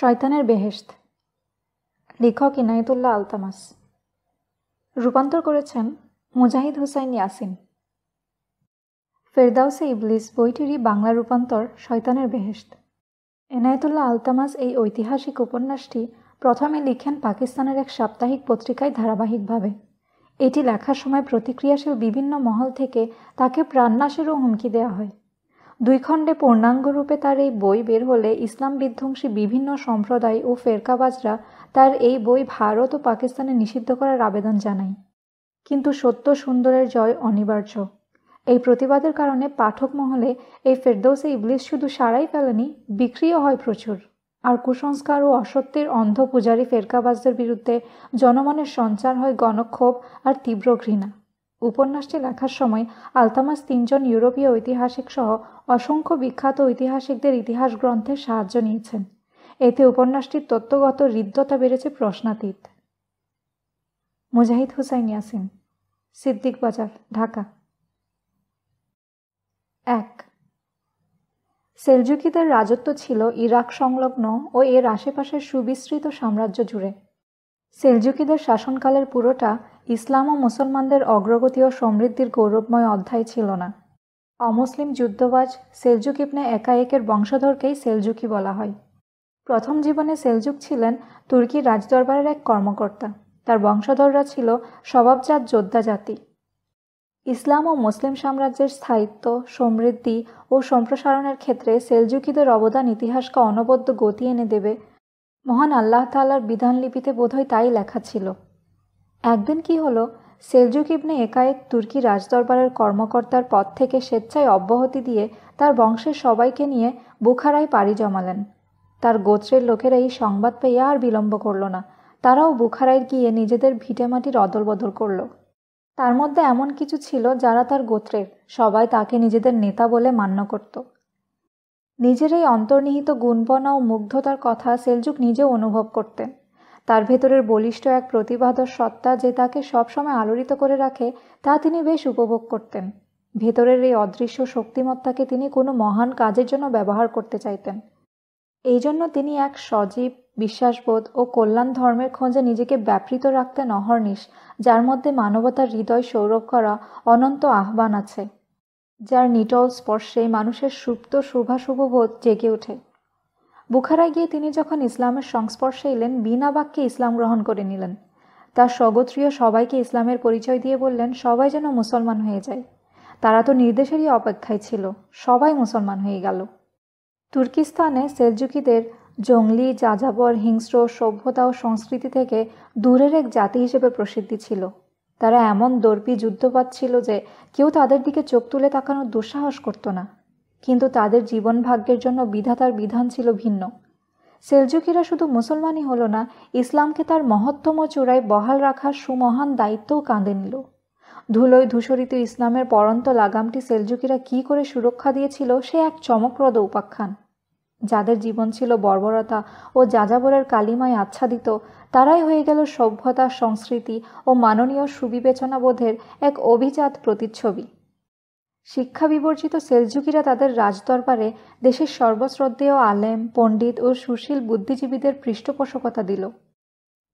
শয়তানের বেহেস্ত লেখক ইনায়তুল্লাহ আলতামাস রূপান্তর করেছেন মুজাহিদ হুসাইন ইয়াসিন ফেরদাউসে ইবলিস বইটিরই বাংলা রূপান্তর শয়তানের বেহেস্ত এনায়তুল্লাহ আলতামাস এই ঐতিহাসিক উপন্যাসটি প্রথমে লিখেন পাকিস্তানের এক সাপ্তাহিক পত্রিকায় ধারাবাহিকভাবে এটি লেখার সময় প্রতিক্রিয়াশীল বিভিন্ন মহল থেকে তাকে প্রাণনাশেরও হুমকি দেওয়া হয় দুই খণ্ডে পূর্ণাঙ্গরূপে তার এই বই বের হলে ইসলাম বিধ্বংসী বিভিন্ন সম্প্রদায় ও ফেরকাবাজরা তার এই বই ভারত ও পাকিস্তানে নিষিদ্ধ করার আবেদন জানায় কিন্তু সত্য সুন্দরের জয় অনিবার্য এই প্রতিবাদের কারণে পাঠক মহলে এই ফেরদৌসে ইবলিশ শুধু সারাই ফেলেনি বিক্রিও হয় প্রচুর আর কুসংস্কার ও অসত্যের অন্ধ পূজারী ফেরকাবাজদের বিরুদ্ধে জনমনের সঞ্চার হয় গণক্ষোভ আর তীব্র ঘৃণা উপন্যাসটি লেখার সময় আলতামাস তিনজন ইউরোপীয় ঐতিহাসিক সহ অসংখ্য বিখ্যাত ঐতিহাসিকদের ইতিহাস গ্রন্থের সাহায্য নিয়েছেন এতে উপন্যাসটির তত্ত্বগত হৃদ্যতা বেড়েছে প্রশ্নাতীত মুজাহিদ হুসাইন ইয়াসিন সিদ্দিক বাজার ঢাকা এক সেলজুকিদের রাজত্ব ছিল ইরাক সংলগ্ন ও এর আশেপাশের সুবিস্তৃত সাম্রাজ্য জুড়ে সেলজুকিদের শাসনকালের পুরোটা ইসলাম ও মুসলমানদের অগ্রগতি ও সমৃদ্ধির গৌরবময় অধ্যায় ছিল না অমুসলিম যুদ্ধবাজ সেলজুক ইবনে একাএকের বংশধরকেই সেলজুকি বলা হয় প্রথম জীবনে সেলজুক ছিলেন তুর্কির রাজদরবারের এক কর্মকর্তা তার বংশধররা ছিল স্বভাবজাত যোদ্ধা জাতি ইসলাম ও মুসলিম সাম্রাজ্যের স্থায়িত্ব সমৃদ্ধি ও সম্প্রসারণের ক্ষেত্রে সেলজুকিদের অবদান ইতিহাসকে অনবদ্য গতি এনে দেবে মহান আল্লাহ তাল্লার লিপিতে বোধহয় তাই লেখা ছিল একদিন কি হলো সেলজুক ইবনে একায়েক তুর্কি রাজদরবারের কর্মকর্তার পদ থেকে স্বেচ্ছায় অব্যাহতি দিয়ে তার বংশের সবাইকে নিয়ে বুখারায় পাড়ি জমালেন তার গোত্রের লোকেরা এই সংবাদ পেয়ে আর বিলম্ব করল না তারাও বুখারায় গিয়ে নিজেদের ভিটেমাটির অদলবদল করল তার মধ্যে এমন কিছু ছিল যারা তার গোত্রের সবাই তাকে নিজেদের নেতা বলে মান্য করত নিজের এই অন্তর্নিহিত গুণপনা ও মুগ্ধতার কথা সেলজুক নিজেও অনুভব করতেন তার ভেতরের বলিষ্ঠ এক প্রতিবাদর সত্তা যে তাকে সবসময় আলোড়িত করে রাখে তা তিনি বেশ উপভোগ করতেন ভেতরের এই অদৃশ্য শক্তিমত্তাকে তিনি কোনো মহান কাজের জন্য ব্যবহার করতে চাইতেন এই জন্য তিনি এক সজীব বিশ্বাসবোধ ও কল্যাণ ধর্মের খোঁজে নিজেকে ব্যাপৃত রাখতে নহর্নিশ যার মধ্যে মানবতার হৃদয় সৌরভ করা অনন্ত আহ্বান আছে যার নিটল স্পর্শে মানুষের সুপ্ত শুভাশুভ বোধ জেগে ওঠে বুখারায় গিয়ে তিনি যখন ইসলামের সংস্পর্শে এলেন বিনা বাক্যে ইসলাম গ্রহণ করে নিলেন তার স্বগোত্রীয় সবাইকে ইসলামের পরিচয় দিয়ে বললেন সবাই যেন মুসলমান হয়ে যায় তারা তো নির্দেশেরই অপেক্ষায় ছিল সবাই মুসলমান হয়ে গেল তুর্কিস্তানে সেলজুকিদের জঙ্গলি যাযাবর হিংস্র সভ্যতা ও সংস্কৃতি থেকে দূরের এক জাতি হিসেবে প্রসিদ্ধি ছিল তারা এমন দর্পি যুদ্ধপাত ছিল যে কেউ তাদের দিকে চোখ তুলে তাকানোর দুঃসাহস করতো না কিন্তু তাদের জীবন ভাগ্যের জন্য বিধাতার বিধান ছিল ভিন্ন সেলজুকিরা শুধু মুসলমানই হলো না ইসলামকে তার মহত্তম চূড়ায় বহাল রাখার সুমহান দায়িত্বও কাঁদে নিল ধুলোয় ধূসরিত ইসলামের পরন্ত লাগামটি সেলজুকিরা কি করে সুরক্ষা দিয়েছিল সে এক চমকপ্রদ উপাখ্যান যাদের জীবন ছিল বর্বরতা ও যাযাবরের কালিমায় আচ্ছাদিত তারাই হয়ে গেল সভ্যতা সংস্কৃতি ও মাননীয় সুবিবেচনাবোধের এক অভিজাত প্রতিচ্ছবি শিক্ষা বিবর্জিত সেলজুকিরা তাদের রাজদরবারে দেশের সর্বশ্রদ্ধেয় আলেম পণ্ডিত ও সুশীল বুদ্ধিজীবীদের পৃষ্ঠপোষকতা দিল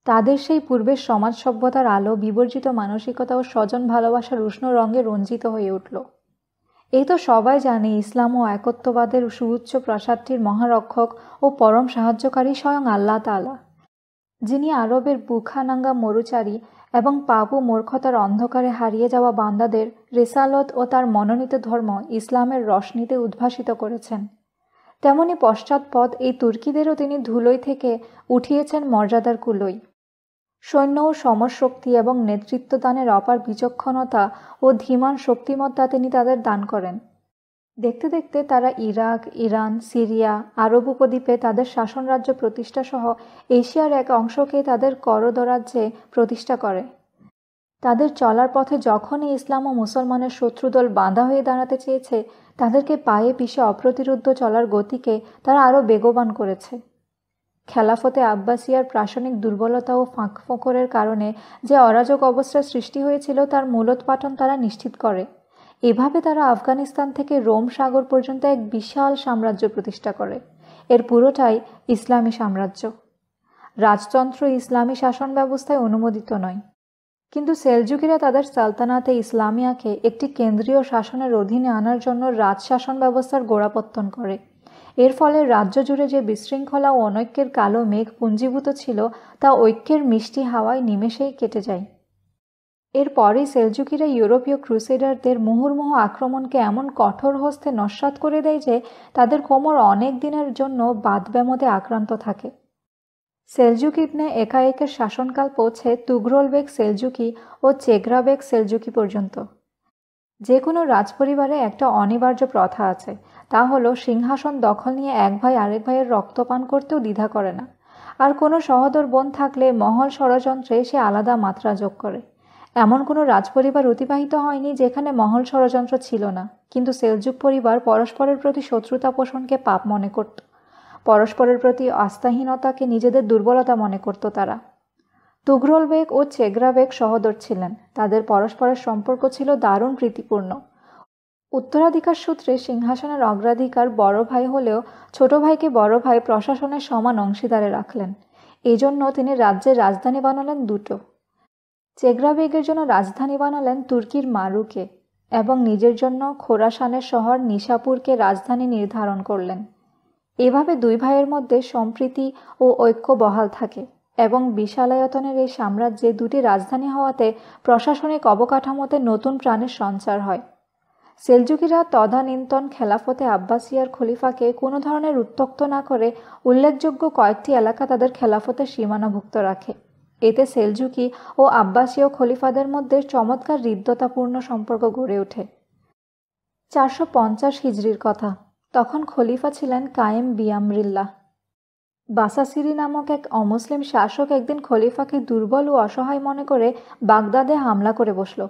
তাদের সেই পূর্বের সমাজ সভ্যতার আলো বিবর্জিত মানসিকতা ও স্বজন ভালোবাসার উষ্ণ রঙে রঞ্জিত হয়ে উঠল এই তো সবাই জানে ইসলাম ও একত্ববাদের সুউচ্চ প্রাসাদটির মহারক্ষক ও পরম সাহায্যকারী স্বয়ং আল্লাহ তালা যিনি আরবের বুখানাঙ্গা মরুচারী এবং পাপু মূর্খতার অন্ধকারে হারিয়ে যাওয়া বান্দাদের রিসালত ও তার মনোনীত ধর্ম ইসলামের রশনিতে উদ্ভাসিত করেছেন তেমনি পশ্চাৎপদ এই তুর্কিদেরও তিনি ধুলোই থেকে উঠিয়েছেন মর্যাদার কুলোই সৈন্য ও সমরশক্তি এবং নেতৃত্বদানের অপার বিচক্ষণতা ও ধীমান শক্তিমত্তা তিনি তাদের দান করেন দেখতে দেখতে তারা ইরাক ইরান সিরিয়া আরব উপদ্বীপে তাদের শাসন রাজ্য প্রতিষ্ঠা সহ এশিয়ার এক অংশকে তাদের করদরাজ্যে প্রতিষ্ঠা করে তাদের চলার পথে যখনই ইসলাম ও মুসলমানের শত্রুদল বাঁধা হয়ে দাঁড়াতে চেয়েছে তাদেরকে পায়ে পিষে অপ্রতিরুদ্ধ চলার গতিকে তারা আরও বেগবান করেছে খেলাফতে আব্বাসিয়ার প্রাশনিক দুর্বলতা ও ফাঁকফোকরের কারণে যে অরাজক অবস্থার সৃষ্টি হয়েছিল তার মূলোৎপাটন তারা নিশ্চিত করে এভাবে তারা আফগানিস্তান থেকে রোম সাগর পর্যন্ত এক বিশাল সাম্রাজ্য প্রতিষ্ঠা করে এর পুরোটাই ইসলামী সাম্রাজ্য রাজতন্ত্র ইসলামী শাসন ব্যবস্থায় অনুমোদিত নয় কিন্তু সেলজুকিরা তাদের সালতানাতে ইসলামিয়াকে একটি কেন্দ্রীয় শাসনের অধীনে আনার জন্য রাজশাসন ব্যবস্থার গোড়াপত্তন করে এর ফলে রাজ্য জুড়ে যে বিশৃঙ্খলা ও অনৈক্যের কালো মেঘ পুঞ্জীভূত ছিল তা ঐক্যের মিষ্টি হাওয়ায় নিমেষেই কেটে যায় এরপরই সেলজুকিরা ইউরোপীয় ক্রুসেডারদের মুহুর্মুহ আক্রমণকে এমন কঠোর হস্তে নস্বাত করে দেয় যে তাদের কোমর অনেক দিনের জন্য বাদব্যামোদে আক্রান্ত থাকে সেলজুক একা একের শাসনকাল পৌঁছে তুগরল বেগ সেলজুকি ও চেগরা বেগ সেলজুকি পর্যন্ত যে কোনো রাজপরিবারে একটা অনিবার্য প্রথা আছে তা হল সিংহাসন দখল নিয়ে এক ভাই আরেক ভাইয়ের রক্তপান করতেও দ্বিধা করে না আর কোনো সহদর বোন থাকলে মহল ষড়যন্ত্রে সে আলাদা মাত্রা যোগ করে এমন কোনো রাজপরিবার অতিবাহিত হয়নি যেখানে মহল ষড়যন্ত্র ছিল না কিন্তু সেলজুক পরিবার পরস্পরের প্রতি শত্রুতা পোষণকে পাপ মনে করত পরস্পরের প্রতি আস্থাহীনতাকে নিজেদের দুর্বলতা মনে করত তারা তুঘরল বেগ ও চেগরা বেগ সহদর ছিলেন তাদের পরস্পরের সম্পর্ক ছিল দারুণ প্রীতিপূর্ণ উত্তরাধিকার সূত্রে সিংহাসনের অগ্রাধিকার বড় ভাই হলেও ছোট ভাইকে বড় ভাই প্রশাসনের সমান অংশীদারে রাখলেন জন্য তিনি রাজ্যের রাজধানী বানালেন দুটো চেগরা বেগের জন্য রাজধানী বানালেন তুর্কির মারুকে এবং নিজের জন্য খোরাসানের শহর নিশাপুরকে রাজধানী নির্ধারণ করলেন এভাবে দুই ভাইয়ের মধ্যে সম্প্রীতি ও ঐক্য বহাল থাকে এবং বিশালায়তনের এই সাম্রাজ্যে দুটি রাজধানী হওয়াতে প্রশাসনিক অবকাঠামোতে নতুন প্রাণের সঞ্চার হয় সেলজুকিরা তদানীন্তন খেলাফতে আব্বাসিয়ার খলিফাকে কোনো ধরনের উত্তক্ত না করে উল্লেখযোগ্য কয়েকটি এলাকা তাদের খেলাফতের সীমানাভুক্ত রাখে এতে সেলজুকি ও আব্বাসীয় খলিফাদের মধ্যে চমৎকার হৃদ্যতাপূর্ণ সম্পর্ক গড়ে ওঠে চারশো পঞ্চাশ হিজড়ির কথা তখন খলিফা ছিলেন কায়েম বিয়ামরিল্লা বাসাসিরি নামক এক অমুসলিম শাসক একদিন খলিফাকে দুর্বল ও অসহায় মনে করে বাগদাদে হামলা করে বসল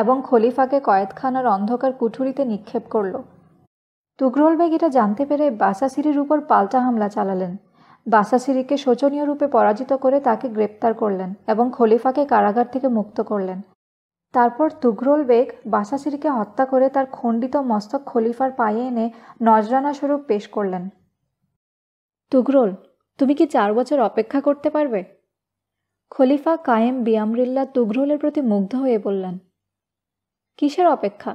এবং খলিফাকে কয়েদখানার অন্ধকার কুঠুরিতে নিক্ষেপ করল তুগরুল বেগ এটা জানতে পেরে বাসাসিরির উপর পাল্টা হামলা চালালেন বাসাসিরিকে শোচনীয় রূপে পরাজিত করে তাকে গ্রেপ্তার করলেন এবং খলিফাকে কারাগার থেকে মুক্ত করলেন তারপর তুগরোল বেগ বাসাসিরিকে হত্যা করে তার খণ্ডিত মস্তক খলিফার পায়ে এনে নজরানাস্বরূপ পেশ করলেন তুগরোল তুমি কি চার বছর অপেক্ষা করতে পারবে খলিফা কায়েম বিয়ামরিল্লা তুঘরোলের প্রতি মুগ্ধ হয়ে বললেন কিসের অপেক্ষা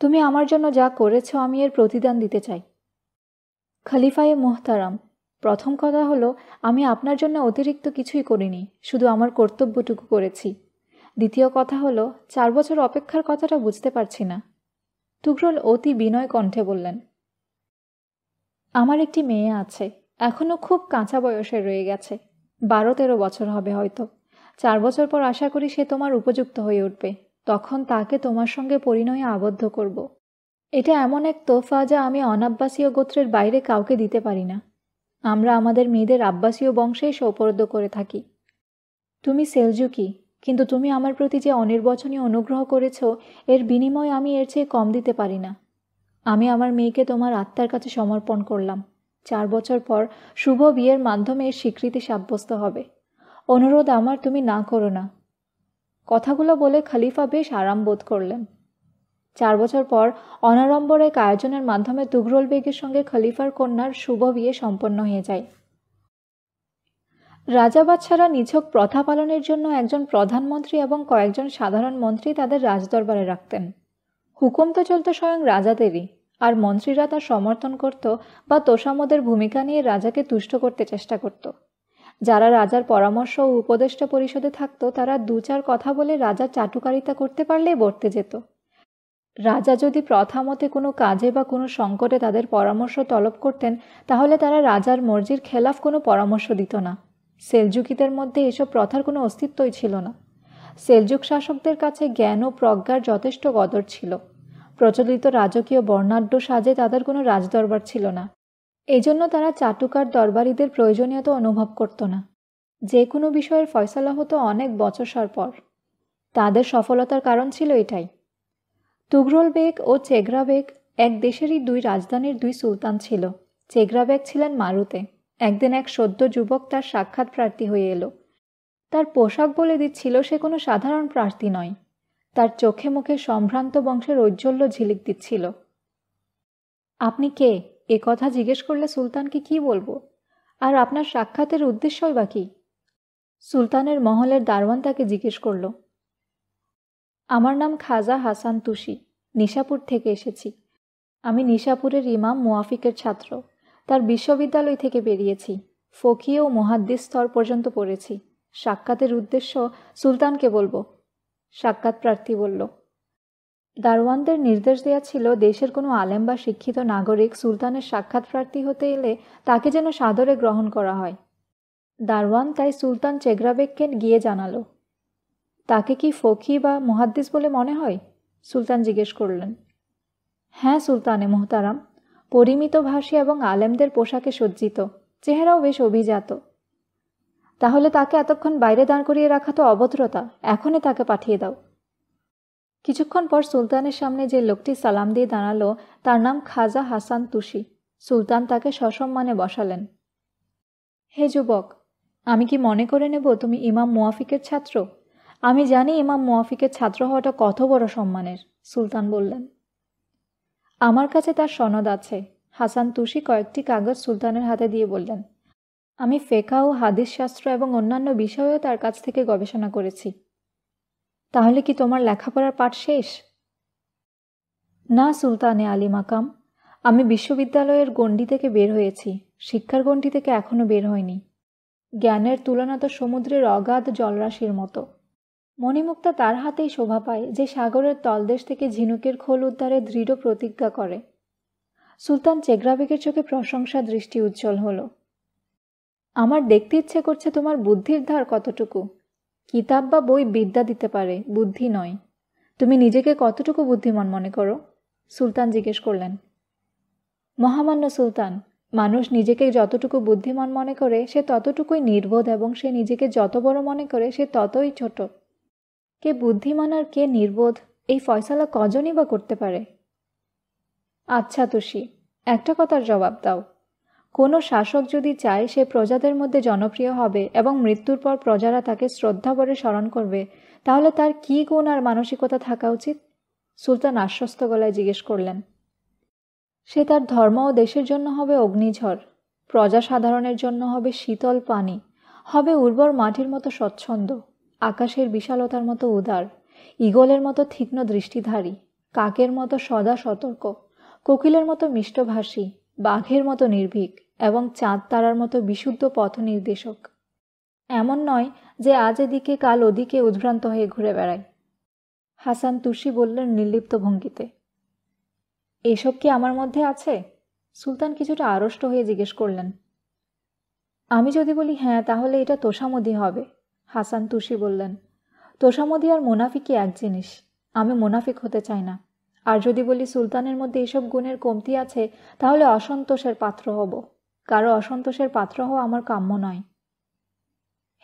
তুমি আমার জন্য যা করেছ আমি এর প্রতিদান দিতে চাই খলিফায়ে মোহতারাম প্রথম কথা হলো আমি আপনার জন্য অতিরিক্ত কিছুই করিনি শুধু আমার কর্তব্যটুকু করেছি দ্বিতীয় কথা হলো চার বছর অপেক্ষার কথাটা বুঝতে পারছি না টুকরোল অতি বিনয় কণ্ঠে বললেন আমার একটি মেয়ে আছে এখনও খুব কাঁচা বয়সে রয়ে গেছে বারো তেরো বছর হবে হয়তো চার বছর পর আশা করি সে তোমার উপযুক্ত হয়ে উঠবে তখন তাকে তোমার সঙ্গে পরিণয়ে আবদ্ধ করব। এটা এমন এক তোফা যা আমি অনাব্বাসীয় গোত্রের বাইরে কাউকে দিতে পারি না আমরা আমাদের মেয়েদের আব্বাসীয় বংশেই সৌপর্দ করে থাকি তুমি সেলজুকি কিন্তু তুমি আমার প্রতি যে অনির্বচনীয় অনুগ্রহ করেছ এর বিনিময় আমি এর চেয়ে কম দিতে পারি না আমি আমার মেয়েকে তোমার আত্মার কাছে সমর্পণ করলাম চার বছর পর শুভ বিয়ের মাধ্যমে এর স্বীকৃতি সাব্যস্ত হবে অনুরোধ আমার তুমি না করো না কথাগুলো বলে খালিফা বেশ আরাম বোধ করলেন চার বছর পর অনারম্বর এক আয়োজনের মাধ্যমে তুগরুল বেগের সঙ্গে খলিফার কন্যার শুভ বিয়ে সম্পন্ন হয়ে যায় রাজা বাচ্চারা নিছক প্রথা পালনের জন্য একজন প্রধানমন্ত্রী এবং কয়েকজন সাধারণ মন্ত্রী তাদের রাজদরবারে রাখতেন হুকুম তো চলত স্বয়ং রাজাদেরই আর মন্ত্রীরা তা সমর্থন করত বা তোষামদের ভূমিকা নিয়ে রাজাকে তুষ্ট করতে চেষ্টা করত যারা রাজার পরামর্শ ও উপদেষ্টা পরিষদে থাকত তারা দু চার কথা বলে রাজা চাটুকারিতা করতে পারলেই বর্তে যেত রাজা যদি প্রথামতে কোনো কাজে বা কোনো সংকটে তাদের পরামর্শ তলব করতেন তাহলে তারা রাজার মর্জির খেলাফ কোনো পরামর্শ দিত না সেলজুকিদের মধ্যে এসব প্রথার কোনো অস্তিত্বই ছিল না সেলজুক শাসকদের কাছে জ্ঞান ও প্রজ্ঞার যথেষ্ট গদর ছিল প্রচলিত রাজকীয় বর্ণাঢ্য সাজে তাদের কোনো রাজদরবার ছিল না এজন্য তারা চাটুকার দরবারীদের প্রয়োজনীয়তা অনুভব করত না যে কোনো বিষয়ের ফয়সলা হতো অনেক বছর পর তাদের সফলতার কারণ ছিল এটাই তুগরল বেগ ও চেগরা বেগ এক দেশেরই দুই রাজধানীর দুই সুলতান ছিল চেগরা বেগ ছিলেন মারুতে একদিন এক সদ্য যুবক তার সাক্ষাৎ প্রার্থী হয়ে এলো তার পোশাক বলে দিচ্ছিল সে কোনো সাধারণ প্রার্থী নয় তার চোখে মুখে সম্ভ্রান্ত বংশের ঔজ্জ্বল্য ঝিলিক দিচ্ছিল আপনি কে এ কথা জিজ্ঞেস করলে সুলতানকে কি বলবো আর আপনার সাক্ষাতের উদ্দেশ্যই বা কি সুলতানের মহলের দারওয়ান তাকে জিজ্ঞেস করলো আমার নাম খাজা হাসান তুষি নিশাপুর থেকে এসেছি আমি নিশাপুরের ইমাম মুয়াফিকের ছাত্র তার বিশ্ববিদ্যালয় থেকে বেরিয়েছি ফকি ও মহাদ্দিস স্তর পর্যন্ত পড়েছি সাক্ষাতের উদ্দেশ্য সুলতানকে বলবো সাক্ষাৎ প্রার্থী বলল দারওয়ানদের নির্দেশ দেওয়া ছিল দেশের কোনো আলেম বা শিক্ষিত নাগরিক সুলতানের সাক্ষাৎ প্রার্থী হতে এলে তাকে যেন সাদরে গ্রহণ করা হয় দারওয়ান তাই সুলতান চেগরাবেককে গিয়ে জানালো তাকে কি ফকি বা মহাদ্দিস বলে মনে হয় সুলতান জিজ্ঞেস করলেন হ্যাঁ সুলতানে মোহতারাম পরিমিত ভাষী এবং আলেমদের পোশাকে সজ্জিত চেহারাও বেশ অভিজাত তাহলে তাকে এতক্ষণ বাইরে দাঁড় করিয়ে রাখা তো অভদ্রতা এখনই তাকে পাঠিয়ে দাও কিছুক্ষণ পর সুলতানের সামনে যে লোকটি সালাম দিয়ে দাঁড়ালো তার নাম খাজা হাসান তুষি সুলতান তাকে সসম্মানে বসালেন হে যুবক আমি কি মনে করে নেব তুমি ইমাম মুয়াফিকের ছাত্র আমি জানি ইমাম মুয়াফিকের ছাত্র হওয়াটা কত বড় সম্মানের সুলতান বললেন আমার কাছে তার সনদ আছে হাসান তুষি কয়েকটি কাগজ সুলতানের হাতে দিয়ে বললেন আমি ফেকা ও হাদিস শাস্ত্র এবং অন্যান্য বিষয়েও তার কাছ থেকে গবেষণা করেছি তাহলে কি তোমার লেখাপড়ার পাঠ শেষ না সুলতানে আলী মাকাম আমি বিশ্ববিদ্যালয়ের গণ্ডি থেকে বের হয়েছি শিক্ষার গণ্ডি থেকে এখনও বের হয়নি জ্ঞানের তুলনা তো সমুদ্রের অগাধ জলরাশির মতো মণিমুক্তা তার হাতেই শোভা পায় যে সাগরের তলদেশ থেকে ঝিনুকের খোল উদ্ধারে দৃঢ় প্রতিজ্ঞা করে সুলতান চেগ্রাবেগের চোখে প্রশংসা দৃষ্টি উজ্জ্বল হল আমার দেখতে ইচ্ছে করছে তোমার বুদ্ধির ধার কতটুকু কিতাব বা বই বিদ্যা দিতে পারে বুদ্ধি নয় তুমি নিজেকে কতটুকু বুদ্ধিমান মনে করো সুলতান জিজ্ঞেস করলেন মহামান্য সুলতান মানুষ নিজেকে যতটুকু বুদ্ধিমান মনে করে সে ততটুকুই নির্বোধ এবং সে নিজেকে যত বড় মনে করে সে ততই ছোট কে বুদ্ধিমান আর কে নির্বোধ এই ফয়সালা কজনই বা করতে পারে আচ্ছা তুষি একটা কথার জবাব দাও কোনো শাসক যদি চায় সে প্রজাদের মধ্যে জনপ্রিয় হবে এবং মৃত্যুর পর প্রজারা তাকে শ্রদ্ধা করে স্মরণ করবে তাহলে তার কি গুণ আর মানসিকতা থাকা উচিত সুলতান আশ্বস্ত গলায় জিজ্ঞেস করলেন সে তার ধর্ম ও দেশের জন্য হবে অগ্নিঝড় প্রজা সাধারণের জন্য হবে শীতল পানি হবে উর্বর মাটির মতো স্বচ্ছন্দ আকাশের বিশালতার মতো উদার ইগলের মতো তীক্ষ্ণ দৃষ্টিধারী কাকের মতো সদা সতর্ক কোকিলের মতো মিষ্টভাষী বাঘের মতো নির্ভীক এবং চাঁদ তারার মতো বিশুদ্ধ পথ নির্দেশক এমন নয় যে আজ এদিকে কাল ওদিকে উদ্ভ্রান্ত হয়ে ঘুরে বেড়ায় হাসান তুষি বললেন নির্লিপ্ত ভঙ্গিতে এসব কি আমার মধ্যে আছে সুলতান কিছুটা আড়ষ্ট হয়ে জিজ্ঞেস করলেন আমি যদি বলি হ্যাঁ তাহলে এটা তোষামদি হবে হাসান তুষি বললেন তোষামদি আর মোনাফিকই এক জিনিস আমি মোনাফিক হতে চাই না আর যদি বলি সুলতানের মধ্যে এসব গুণের কমতি আছে তাহলে অসন্তোষের পাত্র হব কারো অসন্তোষের পাত্র হওয়া আমার কাম্য নয়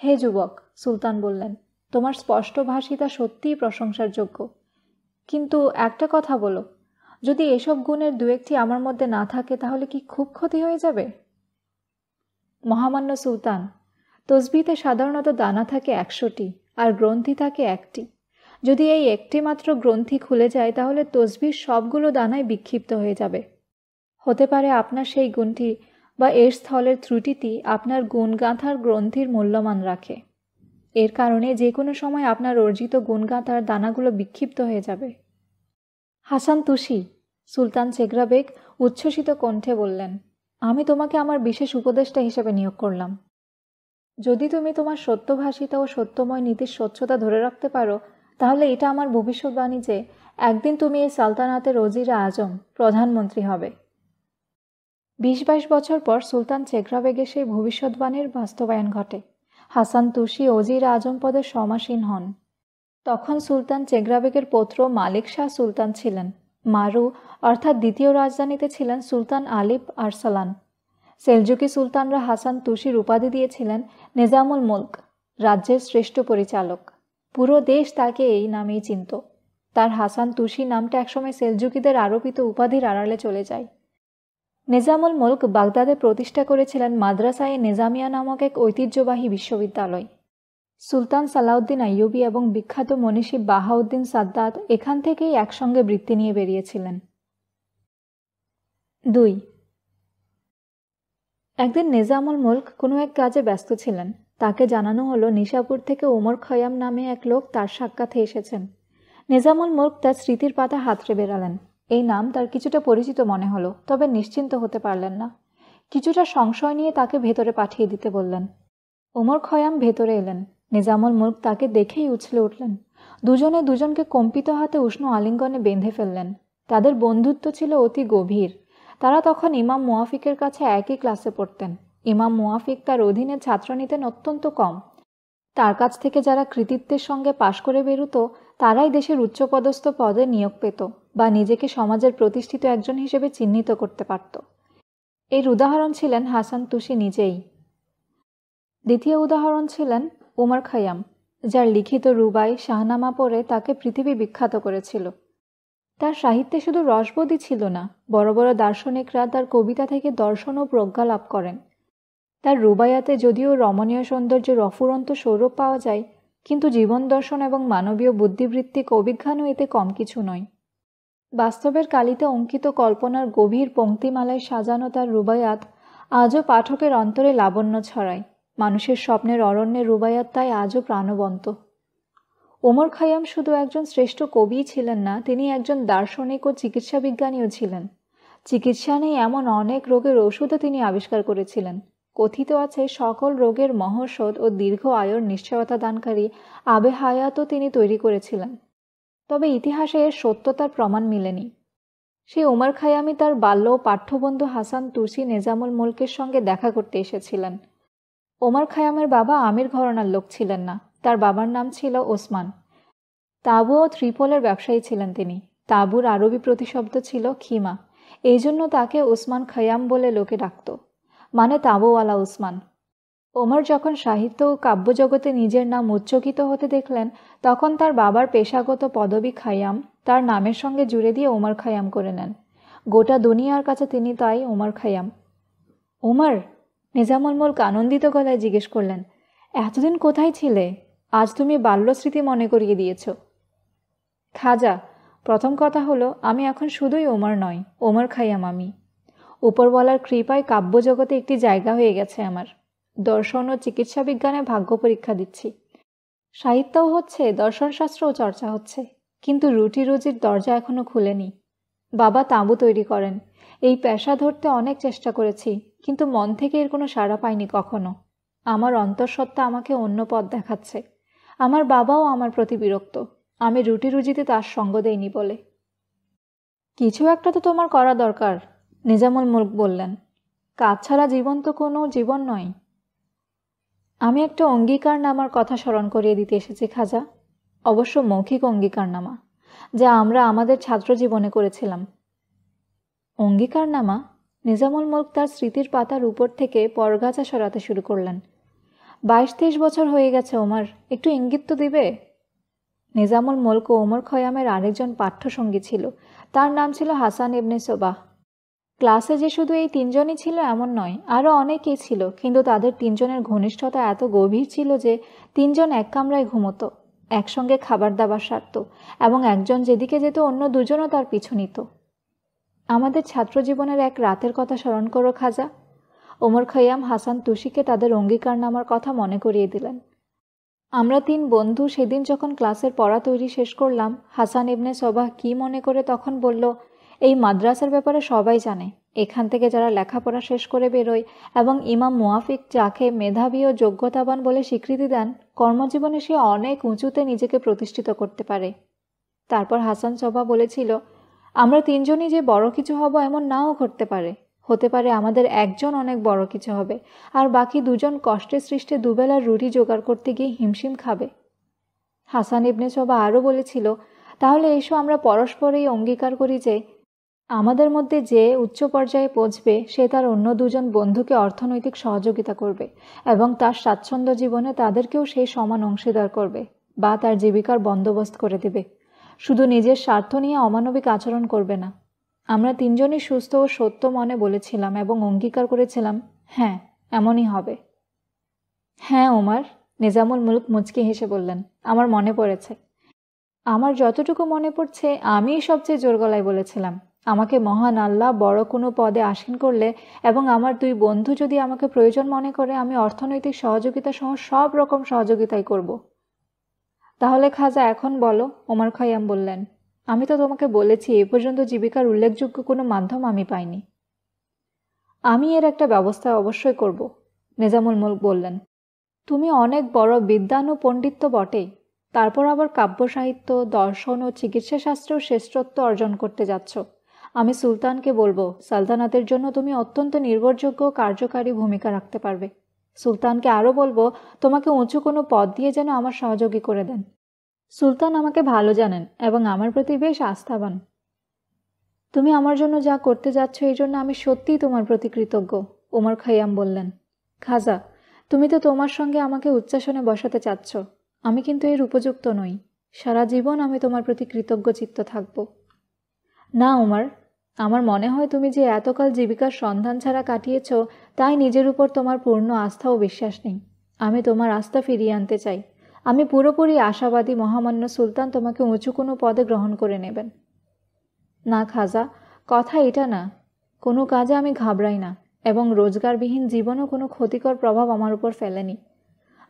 হে যুবক সুলতান বললেন তোমার স্পষ্ট ভাষিতা সত্যিই প্রশংসার যোগ্য কিন্তু একটা কথা বলো যদি এসব গুণের দু একটি আমার মধ্যে না থাকে তাহলে কি খুব ক্ষতি হয়ে যাবে মহামান্য সুলতান তসবিতে সাধারণত দানা থাকে একশোটি আর গ্রন্থি থাকে একটি যদি এই একটি মাত্র গ্রন্থি খুলে যায় তাহলে তসবির সবগুলো দানায় বিক্ষিপ্ত হয়ে যাবে হতে পারে আপনার সেই গুণটি বা এর স্থলের ত্রুটিটি আপনার গুণগাঁথার গ্রন্থির মূল্যমান রাখে এর কারণে যে কোনো সময় আপনার অর্জিত গুণগাঁথার দানাগুলো বিক্ষিপ্ত হয়ে যাবে হাসান তুষি সুলতান চেগরা বেগ উচ্ছ্বসিত কণ্ঠে বললেন আমি তোমাকে আমার বিশেষ উপদেষ্টা হিসেবে নিয়োগ করলাম যদি তুমি তোমার সত্যভাষিতা ও সত্যময় নীতির স্বচ্ছতা ধরে রাখতে পারো তাহলে এটা আমার ভবিষ্যৎবাণী যে একদিন তুমি এই সালতানাতের ওজিরা আজম প্রধানমন্ত্রী হবে বিশ বাইশ বছর পর সুলতান চেকরাবেগে সেই ভবিষ্যৎবাণীর বাস্তবায়ন ঘটে হাসান তুষি ওজির আজম পদে সমাসীন হন তখন সুলতান চেগরাবেগের পত্র মালিক শাহ সুলতান ছিলেন মারু অর্থাৎ দ্বিতীয় রাজধানীতে ছিলেন সুলতান আলিব আরসালান সেলজুকি সুলতানরা হাসান তুষির উপাধি দিয়েছিলেন নিজামুল মুলক রাজ্যের শ্রেষ্ঠ পরিচালক পুরো দেশ তাকে এই নামেই চিনত তার হাসান তুষি নামটা একসময় সেলজুকিদের আরোপিত উপাধির আড়ালে চলে যায় নিজামুল মুলক বাগদাদে প্রতিষ্ঠা করেছিলেন মাদ্রাসায় নিজামিয়া নামক এক ঐতিহ্যবাহী বিশ্ববিদ্যালয় সুলতান সালাউদ্দিন আইয়ুবী এবং বিখ্যাত মনীষী বাহাউদ্দিন সাদ্দাত এখান থেকেই একসঙ্গে বৃত্তি নিয়ে বেরিয়েছিলেন দুই একদিন নিজামুল মুল্ক কোনো এক কাজে ব্যস্ত ছিলেন তাকে জানানো হলো নিশাপুর থেকে ওমর খয়াম নামে এক লোক তার সাক্ষাতে এসেছেন নিজামুল মুল্ক তার স্মৃতির পাতা হাতড়ে বেড়ালেন এই নাম তার কিছুটা পরিচিত মনে হলো তবে নিশ্চিন্ত হতে পারলেন না কিছুটা সংশয় নিয়ে তাকে ভেতরে পাঠিয়ে দিতে বললেন ওমর খয়াম ভেতরে এলেন নিজামুল মুল্ক তাকে দেখেই উছলে উঠলেন দুজনে দুজনকে কম্পিত হাতে উষ্ণ আলিঙ্গনে বেঁধে ফেললেন তাদের বন্ধুত্ব ছিল অতি গভীর তারা তখন ইমাম মুয়াফিকের কাছে একই ক্লাসে পড়তেন ইমাম মুয়াফিক তার অধীনে ছাত্র নিতেন অত্যন্ত কম তার কাছ থেকে যারা কৃতিত্বের সঙ্গে পাশ করে বেরুত তারাই দেশের উচ্চপদস্থ পদে নিয়োগ পেত বা নিজেকে সমাজের প্রতিষ্ঠিত একজন হিসেবে চিহ্নিত করতে পারত এর উদাহরণ ছিলেন হাসান তুষি নিজেই দ্বিতীয় উদাহরণ ছিলেন উমর খায়াম যার লিখিত রুবাই শাহনামা পড়ে তাকে পৃথিবী বিখ্যাত করেছিল তার সাহিত্যে শুধু রসবোধই ছিল না বড় বড় দার্শনিকরা তার কবিতা থেকে দর্শন ও প্রজ্ঞা লাভ করেন তার রুবায়াতে যদিও রমণীয় সৌন্দর্যের অফুরন্ত সৌরভ পাওয়া যায় কিন্তু জীবন দর্শন এবং মানবীয় বুদ্ধিবৃত্তিক অভিজ্ঞানও এতে কম কিছু নয় বাস্তবের কালিতে অঙ্কিত কল্পনার গভীর পঙ্ক্তিমালায় সাজানো তার রুবায়াত আজও পাঠকের অন্তরে লাবণ্য ছড়ায় মানুষের স্বপ্নের অরণ্যে রুবায়াত তাই আজও প্রাণবন্ত ওমর খায়াম শুধু একজন শ্রেষ্ঠ কবিই ছিলেন না তিনি একজন দার্শনিক ও চিকিৎসা বিজ্ঞানীও ছিলেন চিকিৎসা নিয়ে এমন অনেক রোগের ওষুধও তিনি আবিষ্কার করেছিলেন কথিত আছে সকল রোগের মহৌষধ ও দীর্ঘ আয়ুর নিশ্চয়তা দানকারী আবে হায়াতও তিনি তৈরি করেছিলেন তবে ইতিহাসে এর সত্যতার প্রমাণ মিলেনি সেই ওমর খায়ামি তার বাল্য পাঠ্যবন্ধু হাসান তুসি নেজামুল মুলকের সঙ্গে দেখা করতে এসেছিলেন ওমর খায়ামের বাবা আমির ঘরনার লোক ছিলেন না তার বাবার নাম ছিল ওসমান তাবু ও ত্রিপলের ব্যবসায়ী ছিলেন তিনি তাবুর আরবি প্রতিশব্দ ছিল খিমা এই জন্য তাকে ওসমান খয়াম বলে লোকে ডাকত মানে তাবুওয়ালা ওসমান ওমর যখন সাহিত্য ও কাব্যজগতে নিজের নাম উচ্চকিত হতে দেখলেন তখন তার বাবার পেশাগত পদবি খায়াম তার নামের সঙ্গে জুড়ে দিয়ে ওমর খায়াম করে নেন গোটা দুনিয়ার কাছে তিনি তাই ওমর খায়াম ওমর নিজামুল মুল্ক আনন্দিত গলায় জিজ্ঞেস করলেন এতদিন কোথায় ছিলে আজ তুমি বাল্যস্মৃতি মনে করিয়ে দিয়েছ খাজা প্রথম কথা হলো আমি এখন শুধুই ওমর নয় ওমর খাইয়াম আমি উপরওয়ালার কৃপায় কাব্যজগতে একটি জায়গা হয়ে গেছে আমার দর্শন ও চিকিৎসা বিজ্ঞানে ভাগ্য পরীক্ষা দিচ্ছি সাহিত্যও হচ্ছে দর্শনশাস্ত্রও চর্চা হচ্ছে কিন্তু রুটি রুজির দরজা এখনও খুলেনি বাবা তাঁবু তৈরি করেন এই পেশা ধরতে অনেক চেষ্টা করেছি কিন্তু মন থেকে এর কোনো সাড়া পাইনি কখনো আমার অন্তঃসত্ত্বা আমাকে অন্য পথ দেখাচ্ছে আমার বাবাও আমার প্রতি বিরক্ত আমি রুটি রুজিতে তার সঙ্গ দেইনি বলে কিছু একটা তো তোমার করা দরকার নিজামুল মুল্ক বললেন কাজ ছাড়া জীবন তো কোনো জীবন নয় আমি একটা অঙ্গীকার নামার কথা স্মরণ করিয়ে দিতে এসেছি খাজা অবশ্য মৌখিক অঙ্গীকারনামা যা আমরা আমাদের ছাত্র জীবনে করেছিলাম অঙ্গীকারনামা নিজামুল মুল্ক তার স্মৃতির পাতার উপর থেকে পরগাছা সরাতে শুরু করলেন বাইশ তেইশ বছর হয়ে গেছে ওমার একটু ইঙ্গিত তো দিবে নিজামুল মুলক ওমর খয়ামের আরেকজন পাঠ্যসঙ্গী ছিল তার নাম ছিল হাসান ইবনে সোবাহ ক্লাসে যে শুধু এই তিনজনই ছিল এমন নয় আরও অনেকেই ছিল কিন্তু তাদের তিনজনের ঘনিষ্ঠতা এত গভীর ছিল যে তিনজন এক কামরায় ঘুমতো একসঙ্গে খাবার দাবার সারত এবং একজন যেদিকে যেত অন্য দুজনও তার পিছু নিত আমাদের ছাত্রজীবনের এক রাতের কথা স্মরণ করো খাজা ওমর খৈয়াম হাসান তুশিকে তাদের অঙ্গীকার নামার কথা মনে করিয়ে দিলেন আমরা তিন বন্ধু সেদিন যখন ক্লাসের পড়া তৈরি শেষ করলাম হাসান ইবনে সবাহ কি মনে করে তখন বলল এই মাদ্রাসার ব্যাপারে সবাই জানে এখান থেকে যারা লেখাপড়া শেষ করে বেরোয় এবং ইমাম মুয়াফিক যাকে মেধাবী ও যোগ্যতাবান বলে স্বীকৃতি দেন কর্মজীবনে সে অনেক উঁচুতে নিজেকে প্রতিষ্ঠিত করতে পারে তারপর হাসান সভা বলেছিল আমরা তিনজনই যে বড় কিছু হব এমন নাও ঘটতে পারে হতে পারে আমাদের একজন অনেক বড় কিছু হবে আর বাকি দুজন কষ্টে সৃষ্টে দুবেলার রুটি জোগাড় করতে গিয়ে হিমশিম খাবে হাসান ইবনে সবা আরও বলেছিল তাহলে এসো আমরা পরস্পরেই অঙ্গীকার করি যে আমাদের মধ্যে যে উচ্চ পর্যায়ে পৌঁছবে সে তার অন্য দুজন বন্ধুকে অর্থনৈতিক সহযোগিতা করবে এবং তার স্বাচ্ছন্দ্য জীবনে তাদেরকেও সেই সমান অংশীদার করবে বা তার জীবিকার বন্দোবস্ত করে দেবে শুধু নিজের স্বার্থ নিয়ে অমানবিক আচরণ করবে না আমরা তিনজনই সুস্থ ও সত্য মনে বলেছিলাম এবং অঙ্গীকার করেছিলাম হ্যাঁ এমনই হবে হ্যাঁ ওমার নিজামুল মুলক মুচকি হেসে বললেন আমার মনে পড়েছে আমার যতটুকু মনে পড়ছে আমি সবচেয়ে জোর গলায় বলেছিলাম আমাকে মহান আল্লাহ বড় কোনো পদে আসীন করলে এবং আমার দুই বন্ধু যদি আমাকে প্রয়োজন মনে করে আমি অর্থনৈতিক সহযোগিতা সহ সব রকম সহযোগিতাই করব তাহলে খাজা এখন বলো ওমর খয়াম বললেন আমি তো তোমাকে বলেছি এ পর্যন্ত জীবিকার উল্লেখযোগ্য কোনো মাধ্যম আমি পাইনি আমি এর একটা ব্যবস্থা অবশ্যই করব নিজামুল মুল্ক বললেন তুমি অনেক বড় বিদ্যান ও পণ্ডিত্য বটে তারপর আবার কাব্য সাহিত্য দর্শন ও চিকিৎসা শাস্ত্রেও শ্রেষ্ঠত্ব অর্জন করতে যাচ্ছ আমি সুলতানকে বলবো সালতানাতের জন্য তুমি অত্যন্ত নির্ভরযোগ্য কার্যকারী ভূমিকা রাখতে পারবে সুলতানকে আরও বলবো তোমাকে উঁচু কোনো পদ দিয়ে যেন আমার সহযোগী করে দেন সুলতান আমাকে ভালো জানেন এবং আমার প্রতি বেশ আস্থাবান তুমি আমার জন্য যা করতে যাচ্ছ এই জন্য আমি সত্যিই তোমার প্রতি কৃতজ্ঞ ওমর খাইয়াম বললেন খাজা তুমি তো তোমার সঙ্গে আমাকে উচ্চাসনে বসাতে চাচ্ছ আমি কিন্তু এর উপযুক্ত নই সারা জীবন আমি তোমার প্রতি কৃতজ্ঞ চিত্ত থাকব না ওমর আমার মনে হয় তুমি যে এতকাল জীবিকার সন্ধান ছাড়া কাটিয়েছ তাই নিজের উপর তোমার পূর্ণ আস্থা ও বিশ্বাস নেই আমি তোমার আস্থা ফিরিয়ে আনতে চাই আমি পুরোপুরি আশাবাদী মহামান্য সুলতান তোমাকে উঁচু কোনো পদে গ্রহণ করে নেবেন না খাজা কথা এটা না কোনো কাজে আমি ঘাবড়াই না এবং রোজগারবিহীন জীবনও কোনো ক্ষতিকর প্রভাব আমার উপর ফেলেনি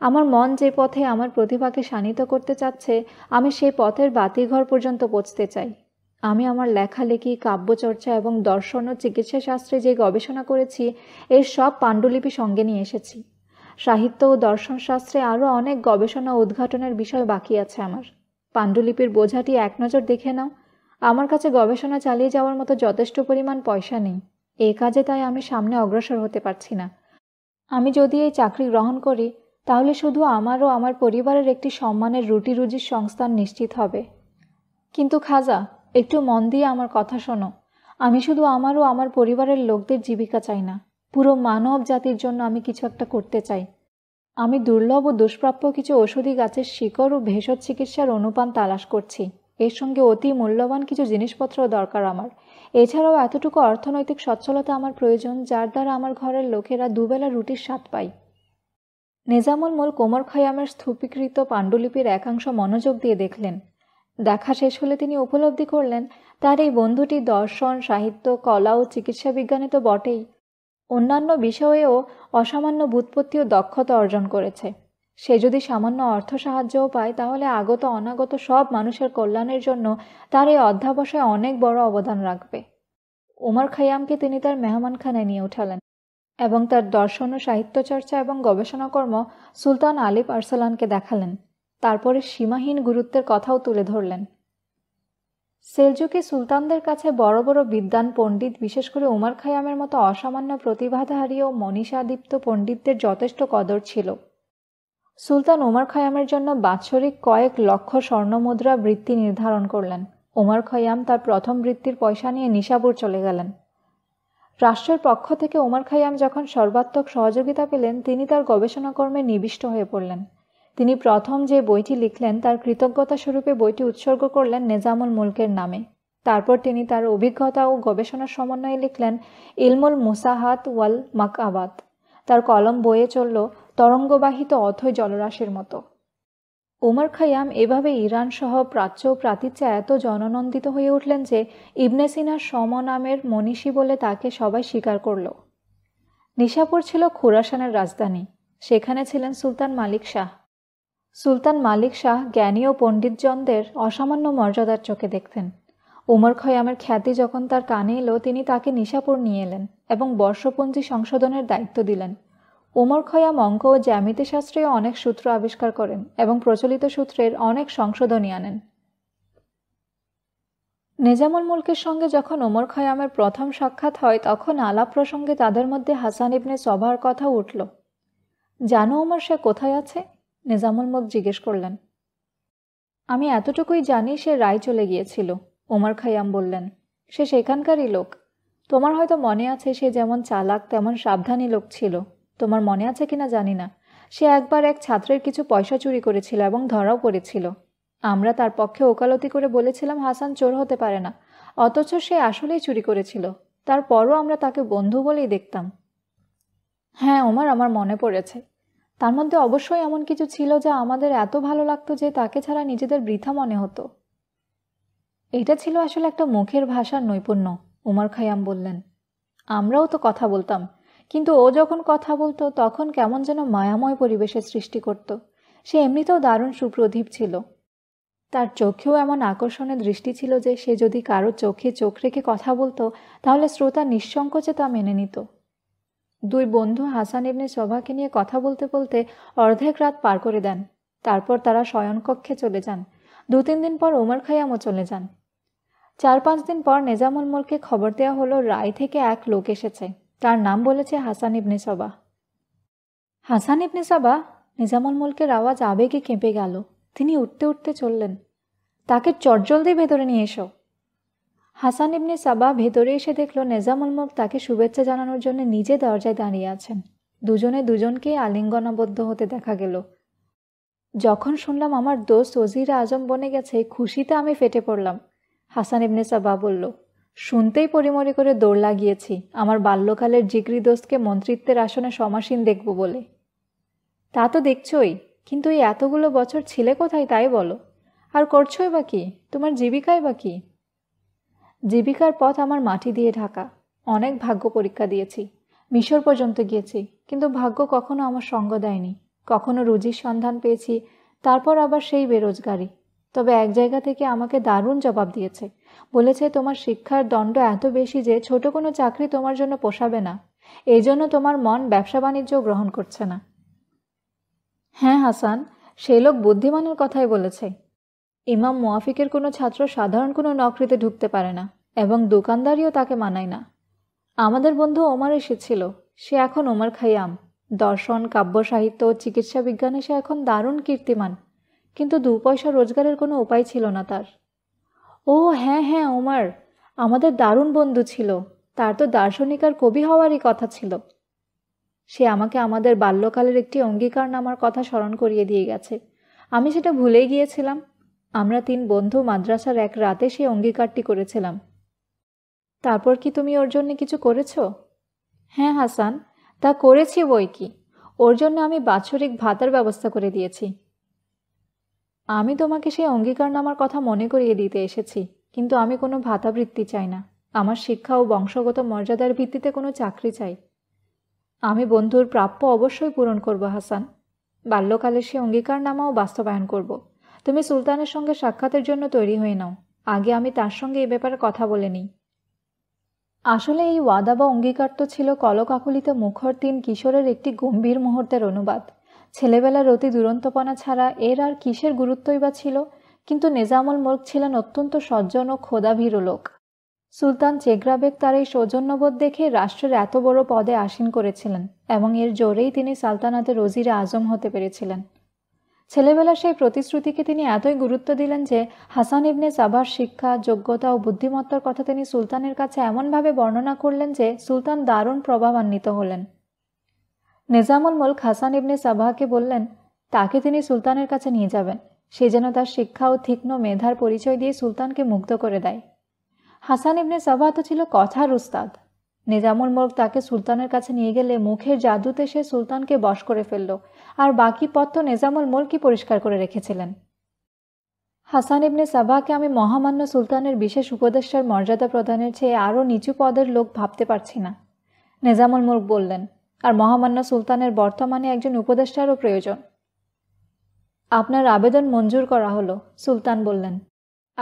আমার মন যে পথে আমার প্রতিভাকে শানিত করতে চাচ্ছে আমি সেই পথের বাতিঘর পর্যন্ত পৌঁছতে চাই আমি আমার লেখালেখি কাব্যচর্চা এবং দর্শন ও চিকিৎসাশাস্ত্রে যে গবেষণা করেছি এর সব পাণ্ডুলিপি সঙ্গে নিয়ে এসেছি সাহিত্য ও দর্শনশাস্ত্রে আরও অনেক গবেষণা উদ্ঘাটনের বিষয় বাকি আছে আমার পাণ্ডুলিপির বোঝাটি এক নজর দেখে নাও আমার কাছে গবেষণা চালিয়ে যাওয়ার মতো যথেষ্ট পরিমাণ পয়সা নেই এ কাজে তাই আমি সামনে অগ্রসর হতে পারছি না আমি যদি এই চাকরি গ্রহণ করি তাহলে শুধু আমার ও আমার পরিবারের একটি সম্মানের রুটি রুজির সংস্থান নিশ্চিত হবে কিন্তু খাজা একটু মন দিয়ে আমার কথা শোনো আমি শুধু আমার ও আমার পরিবারের লোকদের জীবিকা চাই না পুরো মানব জাতির জন্য আমি কিছু একটা করতে চাই আমি দুর্লভ ও দুষ্প্রাপ্য কিছু ওষুধি গাছের শিকড় ও ভেষজ চিকিৎসার অনুপান তালাশ করছি এর সঙ্গে অতি মূল্যবান কিছু জিনিসপত্রও দরকার আমার এছাড়াও এতটুকু অর্থনৈতিক সচ্ছলতা আমার প্রয়োজন যার দ্বারা আমার ঘরের লোকেরা দুবেলা রুটির স্বাদ পায় নেজামুল মোল কোমর খয়ামের স্থূপীকৃত পাণ্ডুলিপির একাংশ মনোযোগ দিয়ে দেখলেন দেখা শেষ হলে তিনি উপলব্ধি করলেন তার এই বন্ধুটি দর্শন সাহিত্য কলা ও চিকিৎসা বিজ্ঞানে তো বটেই অন্যান্য বিষয়েও অসামান্য বুৎপত্তি ও দক্ষতা অর্জন করেছে সে যদি সামান্য অর্থ সাহায্যও পায় তাহলে আগত অনাগত সব মানুষের কল্যাণের জন্য তার এই অধ্যাবসায় অনেক বড় অবদান রাখবে উমার খাইয়ামকে তিনি তার মেহমানখানায় নিয়ে উঠালেন এবং তার দর্শন ও সাহিত্য চর্চা এবং গবেষণাকর্ম সুলতান আলিফ আরসালানকে দেখালেন তারপরে সীমাহীন গুরুত্বের কথাও তুলে ধরলেন সেলজুকি সুলতানদের কাছে বড় বড় বিদ্বান পণ্ডিত বিশেষ করে উমার খায়ামের মতো অসামান্য প্রতিভাধারী ও মনীষাদীপ্ত পণ্ডিতদের যথেষ্ট কদর ছিল সুলতান উমার খায়ামের জন্য বাৎসরিক কয়েক লক্ষ স্বর্ণমুদ্রা বৃত্তি নির্ধারণ করলেন উমার খয়াম তার প্রথম বৃত্তির পয়সা নিয়ে নিশাপুর চলে গেলেন রাষ্ট্রের পক্ষ থেকে উমার খয়াম যখন সর্বাত্মক সহযোগিতা পেলেন তিনি তার গবেষণাকর্মে নিবিষ্ট হয়ে পড়লেন তিনি প্রথম যে বইটি লিখলেন তার কৃতজ্ঞতা স্বরূপে বইটি উৎসর্গ করলেন নেজামুল মুলকের নামে তারপর তিনি তার অভিজ্ঞতা ও গবেষণার সমন্বয়ে লিখলেন ইলমুল মুসাহাত ওয়াল মাকাবাত তার কলম বয়ে চলল তরঙ্গবাহিত অথৈ জলরাশির মতো উমর খায়াম এভাবে ইরান সহ প্রাচ্য ও প্রাতিচ্যা এত জননন্দিত হয়ে উঠলেন যে ইবনে সম সমনামের মনীষী বলে তাকে সবাই স্বীকার করল নিশাপুর ছিল খুরাসানের রাজধানী সেখানে ছিলেন সুলতান মালিক শাহ সুলতান মালিক শাহ জ্ঞানী ও পণ্ডিতজনদের অসামান্য মর্যাদার চোখে দেখতেন উমর খয়ামের খ্যাতি যখন তার কানে এলো তিনি তাকে নিশাপুর নিয়ে এলেন এবং বর্ষপঞ্জি সংশোধনের দায়িত্ব দিলেন উমর খয়াম অঙ্ক ও জ্যামিতি শাস্ত্রেও অনেক সূত্র আবিষ্কার করেন এবং প্রচলিত সূত্রের অনেক সংশোধনী আনেন নিজামুল মুলকের সঙ্গে যখন ওমর খয়ামের প্রথম সাক্ষাৎ হয় তখন আলাপ প্রসঙ্গে তাদের মধ্যে হাসান ইবনে সবার কথা উঠল জানো ওমর সে কোথায় আছে নিজামুল মুখ জিজ্ঞেস করলেন আমি এতটুকুই জানি সে রায় চলে গিয়েছিল ওমর খাইয়াম বললেন সে সেখানকারই লোক তোমার হয়তো মনে আছে সে যেমন চালাক তেমন সাবধানী লোক ছিল তোমার মনে আছে কিনা জানি না সে একবার এক ছাত্রের কিছু পয়সা চুরি করেছিল এবং ধরাও পড়েছিল আমরা তার পক্ষে ওকালতি করে বলেছিলাম হাসান চোর হতে পারে না অথচ সে আসলেই চুরি করেছিল তারপরও আমরা তাকে বন্ধু বলেই দেখতাম হ্যাঁ ওমার আমার মনে পড়েছে তার মধ্যে অবশ্যই এমন কিছু ছিল যা আমাদের এত ভালো লাগতো যে তাকে ছাড়া নিজেদের বৃথা মনে হতো এটা ছিল আসলে একটা মুখের ভাষার নৈপুণ্য উমার খায়াম বললেন আমরাও তো কথা বলতাম কিন্তু ও যখন কথা বলতো তখন কেমন যেন মায়াময় পরিবেশের সৃষ্টি করত সে এমনিতেও দারুণ সুপ্রদীপ ছিল তার চোখেও এমন আকর্ষণের দৃষ্টি ছিল যে সে যদি কারো চোখে চোখ রেখে কথা বলতো তাহলে শ্রোতা নিঃসংকোচে তা মেনে নিত দুই বন্ধু হাসান ইবনে সোভাকে নিয়ে কথা বলতে বলতে অর্ধেক রাত পার করে দেন তারপর তারা শয়নকক্ষে চলে যান দু তিন দিন পর ওমর খাইয়ামও চলে যান চার পাঁচ দিন পর নেজামুল মুলকে খবর দেওয়া হলো রায় থেকে এক লোক এসেছে তার নাম বলেছে হাসান ইবনে সবা হাসান ইবনে সবা নিজামুল মুলকের আওয়াজ আবেগে কেঁপে গেল তিনি উঠতে উঠতে চললেন তাকে চটজলদি ভেতরে নিয়ে এসো হাসান ইবনে সাবা ভেতরে এসে দেখল নেজামুল মুখ তাকে শুভেচ্ছা জানানোর জন্য নিজে দরজায় দাঁড়িয়ে আছেন দুজনে দুজনকে আলিঙ্গনাবদ্ধ হতে দেখা গেল যখন শুনলাম আমার দোস্ত ওজির আজম বনে গেছে খুশিতে আমি ফেটে পড়লাম হাসান ইবনে সাবা বলল শুনতেই পরিমরি করে দৌড় লাগিয়েছি আমার বাল্যকালের জিগরি দোস্তকে মন্ত্রিত্বের আসনে সমাসীন দেখব বলে তা তো দেখছই কিন্তু এই এতগুলো বছর ছিলে কোথায় তাই বলো আর করছোই বা কি তোমার জীবিকাই বা কী জীবিকার পথ আমার মাটি দিয়ে ঢাকা অনেক ভাগ্য পরীক্ষা দিয়েছি মিশর পর্যন্ত গিয়েছি কিন্তু ভাগ্য কখনো আমার সঙ্গ দেয়নি কখনো রুজির সন্ধান পেয়েছি তারপর আবার সেই বেরোজগারি তবে এক জায়গা থেকে আমাকে দারুণ জবাব দিয়েছে বলেছে তোমার শিক্ষার দণ্ড এত বেশি যে ছোট কোনো চাকরি তোমার জন্য পোষাবে না এই জন্য তোমার মন ব্যবসা বাণিজ্য গ্রহণ করছে না হ্যাঁ হাসান সে লোক বুদ্ধিমানের কথাই বলেছে ইমাম মোয়াফিকের কোনো ছাত্র সাধারণ কোনো নকরিতে ঢুকতে পারে না এবং দোকানদারিও তাকে মানায় না আমাদের বন্ধু ওমার এসেছিল সে এখন ওমার খাইয়াম দর্শন কাব্য সাহিত্য চিকিৎসা বিজ্ঞানে সে এখন দারুণ কীর্তিমান কিন্তু দু পয়সা রোজগারের কোনো উপায় ছিল না তার ও হ্যাঁ হ্যাঁ ওমার আমাদের দারুণ বন্ধু ছিল তার তো দার্শনিক আর কবি হওয়ারই কথা ছিল সে আমাকে আমাদের বাল্যকালের একটি অঙ্গীকার নামার কথা স্মরণ করিয়ে দিয়ে গেছে আমি সেটা ভুলেই গিয়েছিলাম আমরা তিন বন্ধু মাদ্রাসার এক রাতে সেই অঙ্গীকারটি করেছিলাম তারপর কি তুমি ওর জন্য কিছু করেছো হ্যাঁ হাসান তা করেছি বই কি ওর জন্য আমি বাৎসরিক ভাতার ব্যবস্থা করে দিয়েছি আমি তোমাকে সেই অঙ্গীকারনামার কথা মনে করিয়ে দিতে এসেছি কিন্তু আমি কোনো ভাতাবৃত্তি চাই না আমার শিক্ষা ও বংশগত মর্যাদার ভিত্তিতে কোনো চাকরি চাই আমি বন্ধুর প্রাপ্য অবশ্যই পূরণ করব হাসান বাল্যকালে সে অঙ্গীকারনামাও বাস্তবায়ন করব তুমি সুলতানের সঙ্গে সাক্ষাতের জন্য তৈরি হয়ে নাও আগে আমি তার সঙ্গে এ ব্যাপারে কথা বলে নিই আসলে এই ওয়াদা বা অঙ্গীকার তো ছিল কলকাকুলিতে মুখর তিন কিশোরের একটি গম্ভীর মুহূর্তের অনুবাদ ছেলেবেলার অতি দুরন্তপনা ছাড়া এর আর কিসের গুরুত্বই বা ছিল কিন্তু নেজামুল মুল্ক ছিলেন অত্যন্ত সজ্জন ও খোদাভীর লোক সুলতান চেগরাবেগ তার এই সৌজন্যবোধ দেখে রাষ্ট্রের এত বড় পদে আসীন করেছিলেন এবং এর জোরেই তিনি সালতানাতে রজিরে আজম হতে পেরেছিলেন ছেলেবেলার সেই প্রতিশ্রুতিকে তিনি এতই গুরুত্ব দিলেন যে হাসান ইবনে সাবার শিক্ষা যোগ্যতা ও বুদ্ধিমত্তার কথা তিনি সুলতানের কাছে এমনভাবে বর্ণনা করলেন যে সুলতান দারুণ প্রভাবান্বিত হলেন নিজামুল মুলক হাসান ইবনে সাবাহাকে বললেন তাকে তিনি সুলতানের কাছে নিয়ে যাবেন সে যেন তার শিক্ষা ও তীক্ষ্ণ মেধার পরিচয় দিয়ে সুলতানকে মুগ্ধ করে দেয় হাসান ইবনে সাবাহ তো ছিল কথার উস্তাদ নিজামুল মুল্ক তাকে সুলতানের কাছে নিয়ে গেলে মুখের জাদুতে সে সুলতানকে বশ করে ফেলল আর বাকি পথ তো নিজামুল মুল্কই পরিষ্কার করে রেখেছিলেন হাসান ইবনে সাবাকে আমি মহামান্য সুলতানের বিশেষ উপদেষ্টার মর্যাদা প্রদানের চেয়ে আরও নিচু পদের লোক ভাবতে পারছি না নিজামুল মুল্ক বললেন আর মহামান্য সুলতানের বর্তমানে একজন উপদেষ্টারও প্রয়োজন আপনার আবেদন মঞ্জুর করা হলো সুলতান বললেন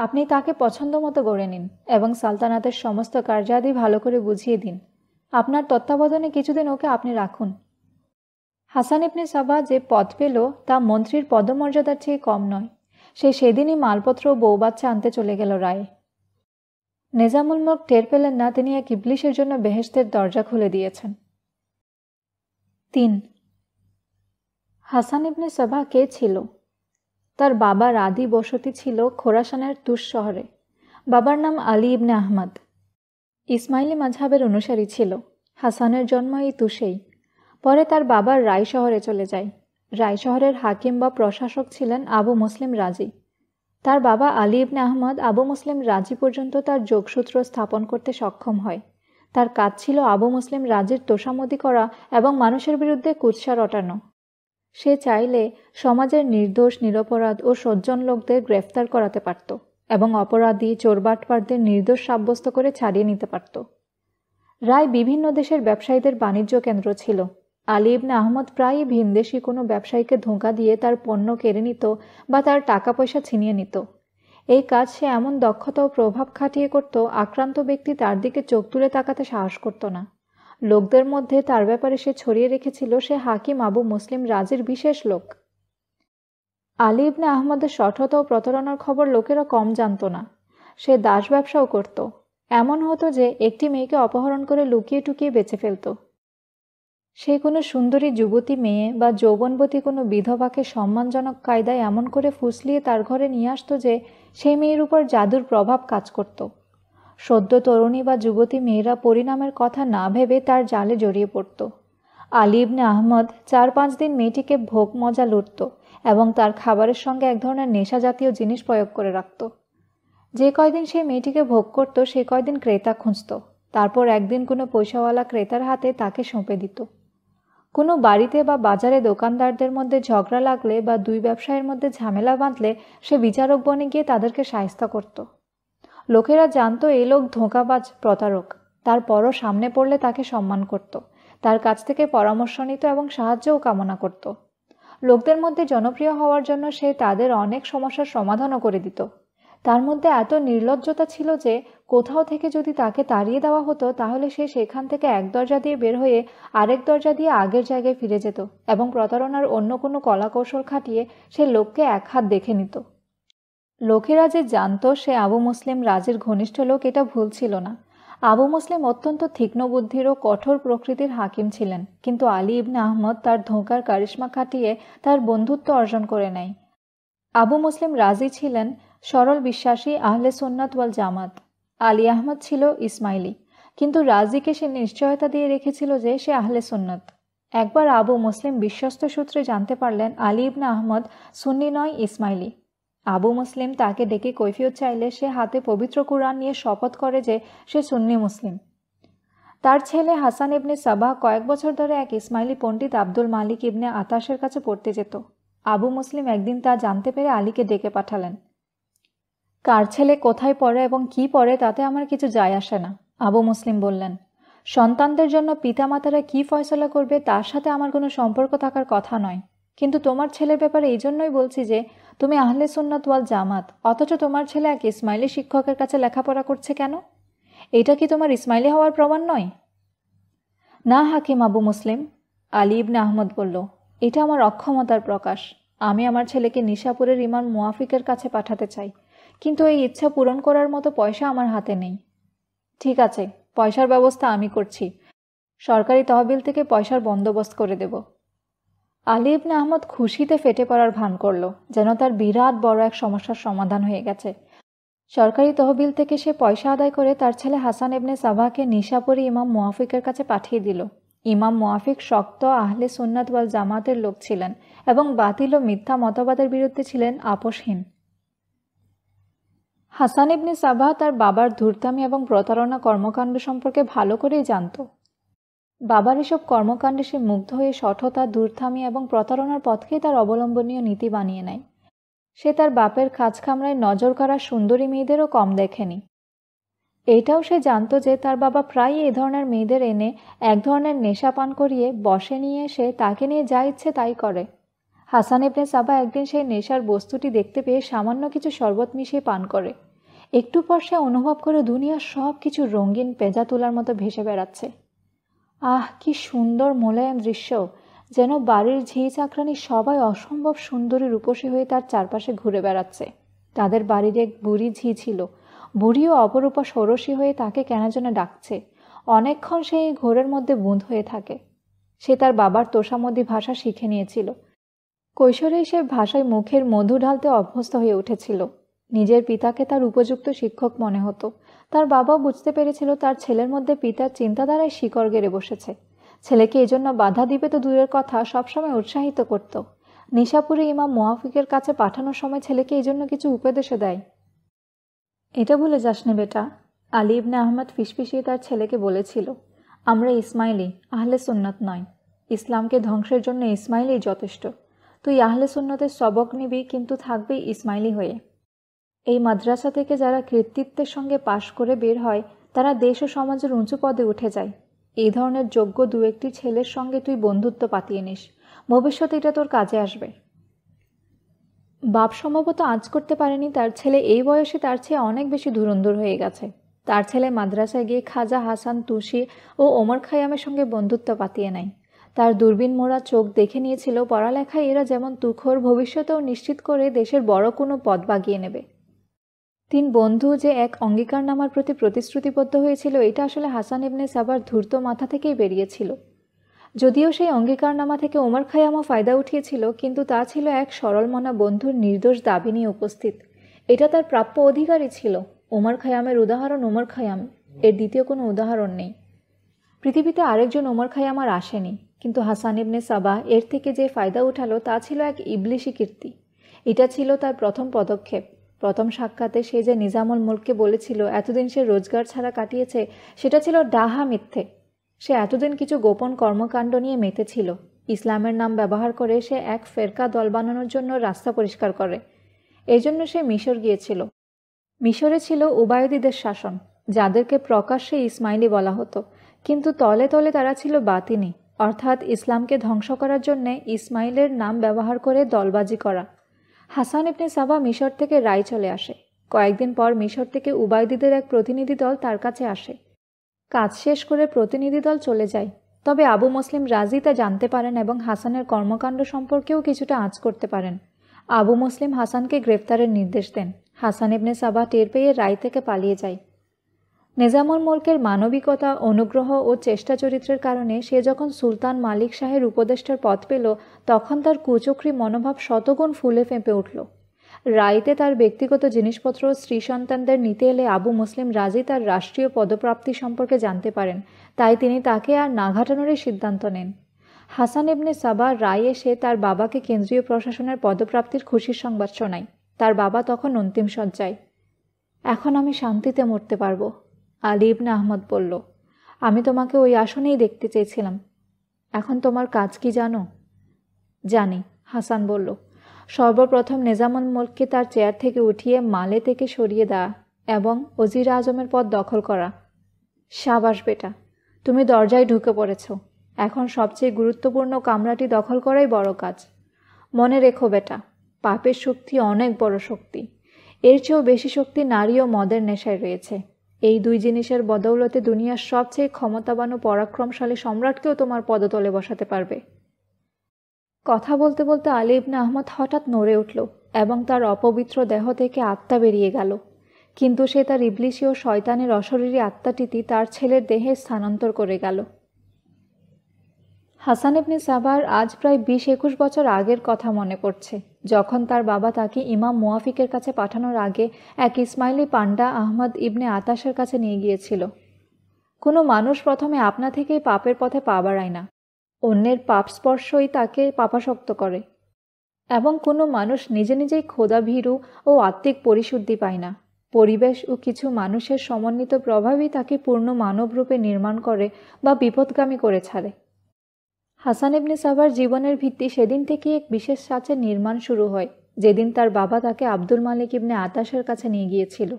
আপনি তাকে পছন্দ মতো গড়ে নিন এবং সালতানাতের সমস্ত কার্যাদি ভালো করে বুঝিয়ে দিন আপনার তত্ত্বাবধানে কিছুদিন ওকে আপনি রাখুন হাসান ইবনে সাবা যে পদ পেল তা মন্ত্রীর পদমর্যাদার চেয়ে কম নয় সে সেদিনই মালপত্র ও বউ বাচ্চা আনতে চলে গেল রায় নেজামুল মুখ টের পেলেন না তিনি এক ইবলিশের জন্য বেহেস্তের দরজা খুলে দিয়েছেন তিন হাসান ইবনে সাবা কে ছিল তার বাবার আদি বসতি ছিল খোরাসানের তুষ শহরে বাবার নাম আলী ইবনে আহমদ ইসমাইলি মাঝহাবের অনুসারী ছিল হাসানের জন্ম এই তুষেই পরে তার বাবার রায় শহরে চলে যায় রায় শহরের হাকিম বা প্রশাসক ছিলেন আবু মুসলিম রাজি তার বাবা আলী ইবনে আহমদ আবু মুসলিম রাজি পর্যন্ত তার যোগসূত্র স্থাপন করতে সক্ষম হয় তার কাজ ছিল আবু মুসলিম রাজির তোষামদি করা এবং মানুষের বিরুদ্ধে কুৎসা রটানো সে চাইলে সমাজের নির্দোষ নিরপরাধ ও সজ্জন লোকদের গ্রেফতার করাতে পারত এবং অপরাধী চোরবাটপারদের নির্দোষ সাব্যস্ত করে ছাড়িয়ে নিতে পারত রায় বিভিন্ন দেশের ব্যবসায়ীদের বাণিজ্য কেন্দ্র ছিল আলিব না আহমদ প্রায়ই ভিনদেশি কোনো ব্যবসায়ীকে ধোঁকা দিয়ে তার পণ্য কেড়ে নিত বা তার টাকা পয়সা ছিনিয়ে নিত এই কাজ সে এমন দক্ষতা ও প্রভাব খাটিয়ে করত আক্রান্ত ব্যক্তি তার দিকে চোখ তুলে তাকাতে সাহস করত না লোকদের মধ্যে তার ব্যাপারে সে ছড়িয়ে রেখেছিল সে হাকিম আবু মুসলিম রাজের বিশেষ লোক আলী ইবনে আহমদের সঠতা ও প্রতারণার খবর লোকেরা কম জানত না সে দাস ব্যবসাও করত এমন হতো যে একটি মেয়েকে অপহরণ করে লুকিয়ে টুকিয়ে বেঁচে ফেলত সে কোনো সুন্দরী যুবতী মেয়ে বা যৌবনবতী কোনো বিধবাকে সম্মানজনক কায়দায় এমন করে ফুসলিয়ে তার ঘরে নিয়ে আসতো যে সেই মেয়ের উপর জাদুর প্রভাব কাজ করতো সদ্য তরুণী বা যুবতী মেয়েরা পরিণামের কথা না ভেবে তার জালে জড়িয়ে পড়ত আলিবনে আহমদ চার পাঁচ দিন মেয়েটিকে ভোগ মজা লুটত এবং তার খাবারের সঙ্গে এক ধরনের নেশা জাতীয় জিনিস প্রয়োগ করে রাখত যে কয়দিন সে মেয়েটিকে ভোগ করত সে কয়দিন ক্রেতা খুঁজত তারপর একদিন কোনো পয়সাওয়ালা ক্রেতার হাতে তাকে সঁপে দিত কোনো বাড়িতে বা বাজারে দোকানদারদের মধ্যে ঝগড়া লাগলে বা দুই ব্যবসায়ের মধ্যে ঝামেলা বাঁধলে সে বিচারক বনে গিয়ে তাদেরকে সায়স্তা করত লোকেরা জানতো এই লোক ধোঁকাবাজ প্রতারক তারপরও সামনে পড়লে তাকে সম্মান করত তার কাছ থেকে পরামর্শ নিত এবং সাহায্যও কামনা করত লোকদের মধ্যে জনপ্রিয় হওয়ার জন্য সে তাদের অনেক সমস্যার সমাধানও করে দিত তার মধ্যে এত নির্লজ্জতা ছিল যে কোথাও থেকে যদি তাকে তাড়িয়ে দেওয়া হতো তাহলে সে সেখান থেকে এক দরজা দিয়ে বের হয়ে আরেক দরজা দিয়ে আগের জায়গায় ফিরে যেত এবং প্রতারণার অন্য কোনো কলাকৌশল খাটিয়ে সে লোককে এক হাত দেখে নিত লোকেরা যে জানত সে আবু মুসলিম রাজের ঘনিষ্ঠ লোক এটা ভুল ছিল না আবু মুসলিম অত্যন্ত বুদ্ধির ও কঠোর প্রকৃতির হাকিম ছিলেন কিন্তু আলী ইবনে আহমদ তার ধোঁকার কারিশ্মা খাটিয়ে তার বন্ধুত্ব অর্জন করে নেয় আবু মুসলিম রাজি ছিলেন সরল বিশ্বাসী আহলে সোনাত ওয়াল জামাত আলী আহমদ ছিল ইসমাইলি কিন্তু রাজিকে সে নিশ্চয়তা দিয়ে রেখেছিল যে সে আহলে সোনাত একবার আবু মুসলিম বিশ্বস্ত সূত্রে জানতে পারলেন আলী ইবনা আহমদ সুন্নি নয় ইসমাইলি আবু মুসলিম তাকে ডেকে কৈফিয়ত চাইলে সে হাতে পবিত্র কোরআন নিয়ে শপথ করে যে সে সুন্নি মুসলিম তার ছেলে হাসান ইবনে সাবাহ কয়েক বছর ধরে এক ইসমাইলি পণ্ডিত আব্দুল মালিক ইবনে আতাসের কাছে পড়তে যেত আবু মুসলিম একদিন তা জানতে পেরে আলীকে ডেকে পাঠালেন কার ছেলে কোথায় পড়ে এবং কি পড়ে তাতে আমার কিছু যায় আসে না আবু মুসলিম বললেন সন্তানদের জন্য পিতামাতারা কি ফয়সলা করবে তার সাথে আমার কোনো সম্পর্ক থাকার কথা নয় কিন্তু তোমার ছেলের ব্যাপারে এই জন্যই বলছি যে তুমি আহলে সুন্নাত ওয়াল জামাত অথচ তোমার ছেলে এক ইসমাইলি শিক্ষকের কাছে লেখাপড়া করছে কেন এটা কি তোমার ইসমাইলি হওয়ার প্রমাণ নয় না হাকিম আবু মুসলিম আলী ইবনে আহমদ বলল এটা আমার অক্ষমতার প্রকাশ আমি আমার ছেলেকে নিশাপুরের ইমাম মুয়াফিকের কাছে পাঠাতে চাই কিন্তু এই ইচ্ছা পূরণ করার মতো পয়সা আমার হাতে নেই ঠিক আছে পয়সার ব্যবস্থা আমি করছি সরকারি তহবিল থেকে পয়সার বন্দোবস্ত করে দেবো আলি ইবনে আহমদ খুশিতে ফেটে পড়ার ভান করল যেন তার বিরাট বড় এক সমস্যার সমাধান হয়ে গেছে সরকারি তহবিল থেকে সে পয়সা আদায় করে তার ছেলে হাসান এবনে সাভাকে নিশাপুরি ইমাম মুয়াফিকের কাছে পাঠিয়ে দিল ইমাম মুয়াফিক শক্ত আহলে সুন্নাত ওয়াল জামাতের লোক ছিলেন এবং বাতিল ও মিথ্যা মতবাদের বিরুদ্ধে ছিলেন আপোষহীন হাসান ইবনে সাভা তার বাবার ধূর্তামি এবং প্রতারণা কর্মকাণ্ড সম্পর্কে ভালো করেই জানত বাবার এসব কর্মকাণ্ডে সে মুগ্ধ হয়ে সঠতা দূরথামি এবং প্রতারণার পথকেই তার অবলম্বনীয় নীতি বানিয়ে নেয় সে তার বাপের খামড়ায় নজর করা সুন্দরী মেয়েদেরও কম দেখেনি এটাও সে জানতো যে তার বাবা প্রায়ই এ ধরনের মেয়েদের এনে এক ধরনের নেশা পান করিয়ে বসে নিয়ে এসে তাকে নিয়ে যা ইচ্ছে তাই করে হাসান ইবনে সাবা একদিন সেই নেশার বস্তুটি দেখতে পেয়ে সামান্য কিছু শরবত মিশিয়ে পান করে একটু পর সে অনুভব করে দুনিয়ার সব কিছু রঙিন পেঁজা তোলার মতো ভেসে বেড়াচ্ছে আহ কি সুন্দর মোলায়েম দৃশ্য যেন বাড়ির ঝি চাকরানি সবাই অসম্ভব সুন্দরী রূপসী হয়ে তার চারপাশে ঘুরে বেড়াচ্ছে তাদের বাড়ির এক বুড়ি ঝি ছিল বুড়িও অপরূপা ষোড়শী হয়ে তাকে কেন যেন ডাকছে অনেকক্ষণ সে এই ঘোরের মধ্যে বুঁদ হয়ে থাকে সে তার বাবার তোষামদি ভাষা শিখে নিয়েছিল কৈশোরে সে ভাষায় মুখের মধু ঢালতে অভ্যস্ত হয়ে উঠেছিল নিজের পিতাকে তার উপযুক্ত শিক্ষক মনে হতো তার বাবাও বুঝতে পেরেছিল তার ছেলের মধ্যে পিতার চিন্তাধারায় শিকড় গেড়ে বসেছে ছেলেকে এজন্য বাধা দিবে তো দূরের কথা সবসময় উৎসাহিত করত নিশাপুরে ইমাম মোয়াফিকের কাছে পাঠানোর সময় ছেলেকে এই জন্য কিছু উপদেশে দেয় এটা ভুলে যাস নে বেটা আলী ইবনে আহমদ ফিসফিসিয়ে তার ছেলেকে বলেছিল আমরা ইসমাইলি আহলে সুন্নত নয় ইসলামকে ধ্বংসের জন্য ইসমাইলই যথেষ্ট তুই আহলে সুন্নতের সবক নিবি কিন্তু থাকবি ইসমাইলি হয়ে এই মাদ্রাসা থেকে যারা কৃতিত্বের সঙ্গে পাশ করে বের হয় তারা দেশ ও সমাজের উঁচু পদে উঠে যায় এই ধরনের যোগ্য দু একটি ছেলের সঙ্গে তুই বন্ধুত্ব পাতিয়ে নিস ভবিষ্যতে এটা তোর কাজে আসবে বাপ সম্ভবত আজ করতে পারেনি তার ছেলে এই বয়সে তার চেয়ে অনেক বেশি ধুরন্ধর হয়ে গেছে তার ছেলে মাদ্রাসায় গিয়ে খাজা হাসান তুষি ও ওমর খায়ামের সঙ্গে বন্ধুত্ব পাতিয়ে নেয় তার দূরবীন মোড়া চোখ দেখে নিয়েছিল পড়ালেখায় এরা যেমন তুখর ভবিষ্যতেও নিশ্চিত করে দেশের বড় কোনো পদ বাগিয়ে নেবে তিন বন্ধু যে এক অঙ্গীকারনামার প্রতি প্রতিশ্রুতিবদ্ধ হয়েছিল এটা আসলে হাসান ইবনে সাবার ধূর্ত মাথা থেকেই বেরিয়েছিল যদিও সেই অঙ্গীকারনামা থেকে ওমর খায়ামও ফায়দা উঠিয়েছিল কিন্তু তা ছিল এক সরলমনা বন্ধুর নির্দোষ দাবি নিয়ে উপস্থিত এটা তার প্রাপ্য অধিকারই ছিল ওমর খায়ামের উদাহরণ ওমর খায়াম এর দ্বিতীয় কোনো উদাহরণ নেই পৃথিবীতে আরেকজন ওমর খায়াম আর আসেনি কিন্তু হাসান ইবনে সাবা এর থেকে যে ফায়দা উঠালো তা ছিল এক ইবলিশি কীর্তি এটা ছিল তার প্রথম পদক্ষেপ প্রথম সাক্ষাতে সে যে নিজামুল মুলকে বলেছিল এতদিন সে রোজগার ছাড়া কাটিয়েছে সেটা ছিল ডাহা মিথ্যে সে এতদিন কিছু গোপন কর্মকাণ্ড নিয়ে মেতেছিল ইসলামের নাম ব্যবহার করে সে এক ফেরকা দল বানানোর জন্য রাস্তা পরিষ্কার করে এই জন্য সে মিশর গিয়েছিল মিশরে ছিল উবায়দিদের শাসন যাদেরকে প্রকাশ্যে ইসমাইলি বলা হতো কিন্তু তলে তলে তারা ছিল বাতিনি অর্থাৎ ইসলামকে ধ্বংস করার জন্যে ইসমাইলের নাম ব্যবহার করে দলবাজি করা হাসান ইবনে সাবা মিশর থেকে রায় চলে আসে কয়েকদিন পর মিশর থেকে উবায়দিদের এক প্রতিনিধি দল তার কাছে আসে কাজ শেষ করে প্রতিনিধি দল চলে যায় তবে আবু মুসলিম রাজি তা জানতে পারেন এবং হাসানের কর্মকাণ্ড সম্পর্কেও কিছুটা আঁচ করতে পারেন আবু মুসলিম হাসানকে গ্রেফতারের নির্দেশ দেন হাসান ইবনে সাবা টের পেয়ে রায় থেকে পালিয়ে যায় নেজামুল মুলকের মানবিকতা অনুগ্রহ ও চেষ্টা চরিত্রের কারণে সে যখন সুলতান মালিক শাহের উপদেষ্টার পদ পেল তখন তার কুচক্রি মনোভাব শতগুণ ফুলে ফেঁপে উঠল রাইতে তার ব্যক্তিগত জিনিসপত্র স্ত্রী সন্তানদের নিতে এলে আবু মুসলিম রাজি তার রাষ্ট্রীয় পদপ্রাপ্তি সম্পর্কে জানতে পারেন তাই তিনি তাকে আর না ঘাটানোরই সিদ্ধান্ত নেন হাসান ইবনে সাবা রায় এসে তার বাবাকে কেন্দ্রীয় প্রশাসনের পদপ্রাপ্তির খুশির সংবাদ শোনায় তার বাবা তখন অন্তিম সজ্জায় এখন আমি শান্তিতে মরতে পারবো আলিব ইবনে আহমদ বলল আমি তোমাকে ওই আসনেই দেখতে চেয়েছিলাম এখন তোমার কাজ কি জানো জানি হাসান বলল সর্বপ্রথম নেজামুল মুলককে তার চেয়ার থেকে উঠিয়ে মালে থেকে সরিয়ে দেওয়া এবং ওজির আজমের পদ দখল করা সাবাস বেটা তুমি দরজায় ঢুকে পড়েছ এখন সবচেয়ে গুরুত্বপূর্ণ কামরাটি দখল করাই বড় কাজ মনে রেখো বেটা পাপের শক্তি অনেক বড় শক্তি এর চেয়েও বেশি শক্তি নারী ও মদের নেশায় রয়েছে এই দুই জিনিসের বদৌলতে দুনিয়ার সবচেয়ে ক্ষমতাবান ও পরাক্রমশালী সম্রাটকেও তোমার পদতলে বসাতে পারবে কথা বলতে বলতে আলী ইবনা আহমদ হঠাৎ নড়ে উঠল এবং তার অপবিত্র দেহ থেকে আত্মা বেরিয়ে গেল কিন্তু সে তার ইবলিশি ও শয়তানের অশরীরী আত্মাটিতি তার ছেলের দেহে স্থানান্তর করে গেল হাসান ইবনে সাবার আজ প্রায় বিশ একুশ বছর আগের কথা মনে পড়ছে যখন তার বাবা তাকে ইমাম মুয়াফিকের কাছে পাঠানোর আগে এক ইসমাইলি পান্ডা আহমদ ইবনে আতাসের কাছে নিয়ে গিয়েছিল কোনো মানুষ প্রথমে আপনা থেকেই পাপের পথে পা বাড়ায় না অন্যের পাপ স্পর্শই তাকে পাপাসক্ত করে এবং কোনো মানুষ নিজে নিজেই ক্ষোধাভীরু ও আত্মিক পরিশুদ্ধি পায় না পরিবেশ ও কিছু মানুষের সমন্বিত প্রভাবই তাকে পূর্ণ মানবরূপে নির্মাণ করে বা বিপদগামী করে ছাড়ে হাসান ইবনে সাবার জীবনের ভিত্তি সেদিন থেকে এক বিশেষ সাঁচের নির্মাণ শুরু হয় যেদিন তার বাবা তাকে আব্দুল মালিক ইবনে আতাসের কাছে নিয়ে গিয়েছিল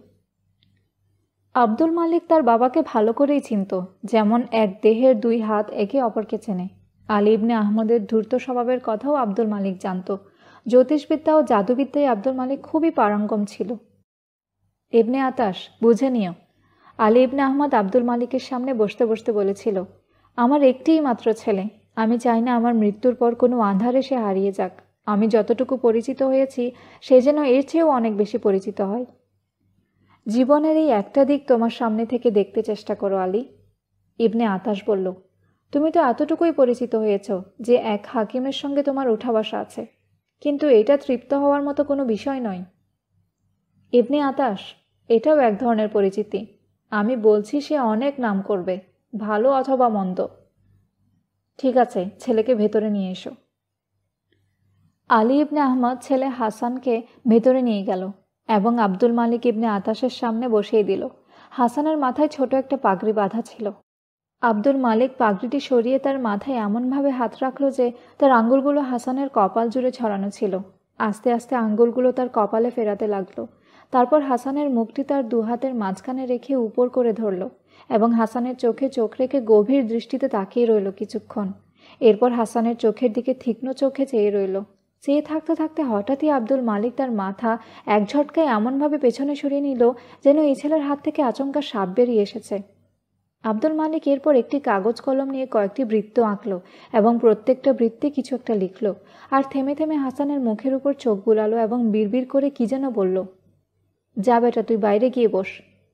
আব্দুল মালিক তার বাবাকে ভালো করেই চিনত যেমন এক দেহের দুই হাত একে অপরকে চেনে আলী ইবনে আহমদের ধূর্ত স্বভাবের কথাও আব্দুল মালিক জানত জ্যোতিষবিদ্যা ও জাদুবিদ্যায় আব্দুল মালিক খুবই পারঙ্গম ছিল ইবনে আতাস বুঝে নিও আলী ইবনে আহমদ আব্দুল মালিকের সামনে বসতে বসতে বলেছিল আমার একটিই মাত্র ছেলে আমি চাই না আমার মৃত্যুর পর কোনো আধারে সে হারিয়ে যাক আমি যতটুকু পরিচিত হয়েছি সে যেন এর চেয়েও অনেক বেশি পরিচিত হয় জীবনের এই একটা দিক তোমার সামনে থেকে দেখতে চেষ্টা করো আলী ইবনে আতাস বলল তুমি তো এতটুকুই পরিচিত হয়েছ যে এক হাকিমের সঙ্গে তোমার উঠাবাসা আছে কিন্তু এটা তৃপ্ত হওয়ার মতো কোনো বিষয় নয় ইবনে আতাস এটাও এক ধরনের পরিচিতি আমি বলছি সে অনেক নাম করবে ভালো অথবা মন্দ ঠিক আছে ছেলেকে ভেতরে নিয়ে এসো আলী ইবনে আহমদ ছেলে হাসানকে ভেতরে নিয়ে গেল এবং আব্দুল মালিক ইবনে আতাসের সামনে বসিয়ে দিল হাসানের মাথায় ছোট একটা পাগড়ি বাঁধা ছিল আব্দুল মালিক পাগড়িটি সরিয়ে তার মাথায় এমনভাবে হাত রাখল যে তার আঙ্গুলগুলো হাসানের কপাল জুড়ে ছড়ানো ছিল আস্তে আস্তে আঙ্গুলগুলো তার কপালে ফেরাতে লাগলো তারপর হাসানের মুখটি তার দুহাতের মাঝখানে রেখে উপর করে ধরল এবং হাসানের চোখে চোখ রেখে গভীর দৃষ্টিতে তাকিয়ে রইল কিছুক্ষণ এরপর হাসানের চোখের দিকে তীক্ষ্ণ চোখে চেয়ে রইল চেয়ে থাকতে থাকতে হঠাৎই আব্দুল মালিক তার মাথা এক ঝটকায় এমনভাবে পেছনে সরিয়ে নিল যেন এই ছেলের হাত থেকে আচমকা সাপ বেরিয়ে এসেছে আব্দুল মালিক এরপর একটি কাগজ কলম নিয়ে কয়েকটি বৃত্ত আঁকল এবং প্রত্যেকটা বৃত্তে কিছু একটা লিখল আর থেমে থেমে হাসানের মুখের উপর চোখ বুলালো এবং বিড়বিড় করে কি যেন বলল যা বেটা তুই বাইরে গিয়ে বস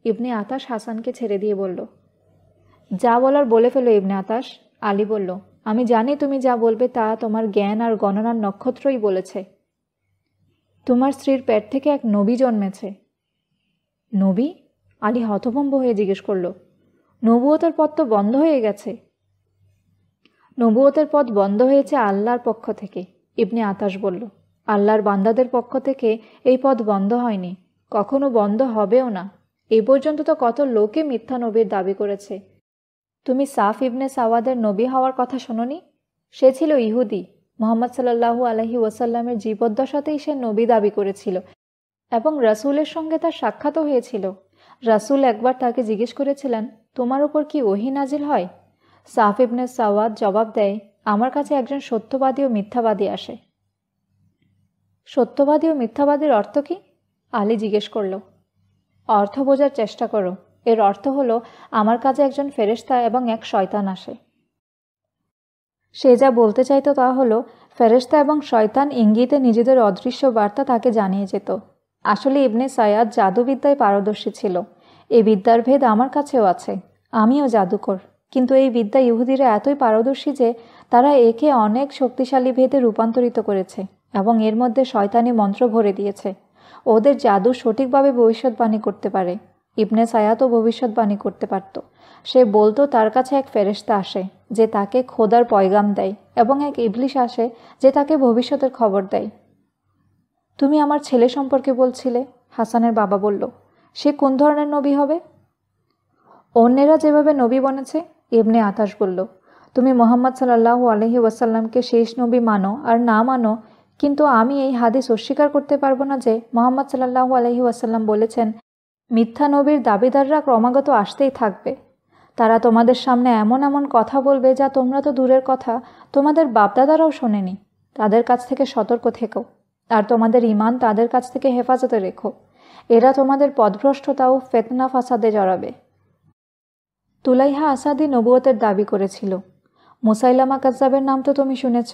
ইবনে আতাস হাসানকে ছেড়ে দিয়ে বলল যা বলার বলে ফেলো ইবনে আতাস আলী বলল আমি জানি তুমি যা বলবে তা তোমার জ্ঞান আর গণনার নক্ষত্রই বলেছে তোমার স্ত্রীর পেট থেকে এক নবী জন্মেছে নবী আলী হতভম্ব হয়ে জিজ্ঞেস করল নবুয়তের পথ তো বন্ধ হয়ে গেছে নবুয়তের পথ বন্ধ হয়েছে আল্লাহর পক্ষ থেকে ইবনে আতাস বলল আল্লাহর বান্দাদের পক্ষ থেকে এই পথ বন্ধ হয়নি কখনো বন্ধ হবেও না এ পর্যন্ত তো কত লোকে মিথ্যা নবীর দাবি করেছে তুমি সাফ ইবনে সাওয়াদের নবী হওয়ার কথা শোনি সে ছিল ইহুদি মোহাম্মদ সাল্লাহু আলহি ওয়াসাল্লামের জীবদ্দশাতেই সে নবী দাবি করেছিল এবং রাসুলের সঙ্গে তার সাক্ষাৎও হয়েছিল রাসুল একবার তাকে জিজ্ঞেস করেছিলেন তোমার উপর কি ওহি নাজিল হয় সাফ ইবনে সাওয়াদ জবাব দেয় আমার কাছে একজন সত্যবাদী ও মিথ্যাবাদী আসে সত্যবাদী ও মিথ্যাবাদীর অর্থ কি আলী জিজ্ঞেস করলো অর্থ বোঝার চেষ্টা করো এর অর্থ হল আমার কাছে একজন ফেরেস্তা এবং এক শয়তান আসে সে যা বলতে চাইতো তা হলো ফেরেস্তা এবং শয়তান ইঙ্গিতে নিজেদের অদৃশ্য বার্তা তাকে জানিয়ে যেত আসলে ইবনে সায়াদ জাদুবিদ্যায় পারদর্শী ছিল এই বিদ্যার ভেদ আমার কাছেও আছে আমিও জাদুকর কিন্তু এই বিদ্যা ইহুদিরা এতই পারদর্শী যে তারা একে অনেক শক্তিশালী ভেদে রূপান্তরিত করেছে এবং এর মধ্যে শয়তানি মন্ত্র ভরে দিয়েছে ওদের জাদু সঠিকভাবে ভবিষ্যৎবাণী করতে পারে ইবনে সায়াতও ভবিষ্যৎবাণী করতে পারত সে বলতো তার কাছে এক ফেরেস্তা আসে যে তাকে খোদার পয়গাম দেয় এবং এক ইবলিশ আসে যে তাকে ভবিষ্যতের খবর দেয় তুমি আমার ছেলে সম্পর্কে বলছিলে হাসানের বাবা বলল সে কোন ধরনের নবী হবে অন্যেরা যেভাবে নবী বনেছে ইবনে আতাস বলল তুমি মোহাম্মদ সাল্লাহ আলহি ওয়াসাল্লামকে শেষ নবী মানো আর না মানো কিন্তু আমি এই হাদিস অস্বীকার করতে পারবো না যে মোহাম্মদ সাল্লাহু আলহি ওয়াসাল্লাম বলেছেন মিথ্যা নবীর দাবিদাররা ক্রমাগত আসতেই থাকবে তারা তোমাদের সামনে এমন এমন কথা বলবে যা তোমরা তো দূরের কথা তোমাদের বাপদাদারাও শোনেনি তাদের কাছ থেকে সতর্ক থেকো আর তোমাদের ইমান তাদের কাছ থেকে হেফাজতে রেখো এরা তোমাদের পদভ্রষ্টতা ও ফেতনা ফাসাদে জড়াবে তুলাইহা আসাদি নবুয়তের দাবি করেছিল মুসাইলামা কাজাবের নাম তো তুমি শুনেছ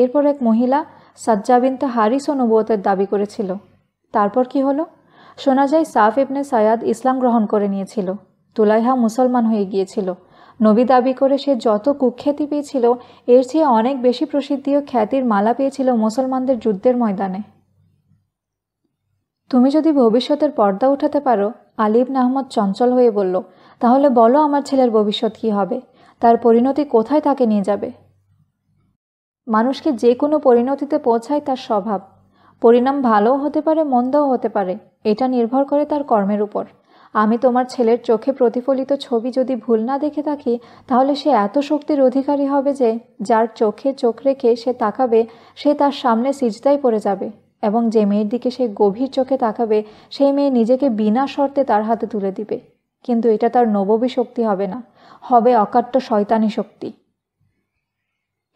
এরপর এক মহিলা সাজ্জা বিনতে ও নবুয়তের দাবি করেছিল তারপর কি হলো শোনা যায় সাফ ইবনে সায়াদ ইসলাম গ্রহণ করে নিয়েছিল তুলাইহা মুসলমান হয়ে গিয়েছিল নবী দাবি করে সে যত কুখ্যাতি পেয়েছিল এর চেয়ে অনেক বেশি প্রসিদ্ধি ও খ্যাতির মালা পেয়েছিল মুসলমানদের যুদ্ধের ময়দানে তুমি যদি ভবিষ্যতের পর্দা উঠাতে পারো আলিব আহমদ চঞ্চল হয়ে বলল তাহলে বলো আমার ছেলের ভবিষ্যৎ কি হবে তার পরিণতি কোথায় তাকে নিয়ে যাবে মানুষকে যে কোনো পরিণতিতে পৌঁছায় তার স্বভাব পরিণাম ভালোও হতে পারে মন্দও হতে পারে এটা নির্ভর করে তার কর্মের উপর আমি তোমার ছেলের চোখে প্রতিফলিত ছবি যদি ভুল না দেখে থাকি তাহলে সে এত শক্তির অধিকারী হবে যে যার চোখে চোখ রেখে সে তাকাবে সে তার সামনে সিজদাই পড়ে যাবে এবং যে মেয়ের দিকে সে গভীর চোখে তাকাবে সেই মেয়ে নিজেকে বিনা শর্তে তার হাতে তুলে দিবে কিন্তু এটা তার নববী শক্তি হবে না হবে অকাট্য শয়তানি শক্তি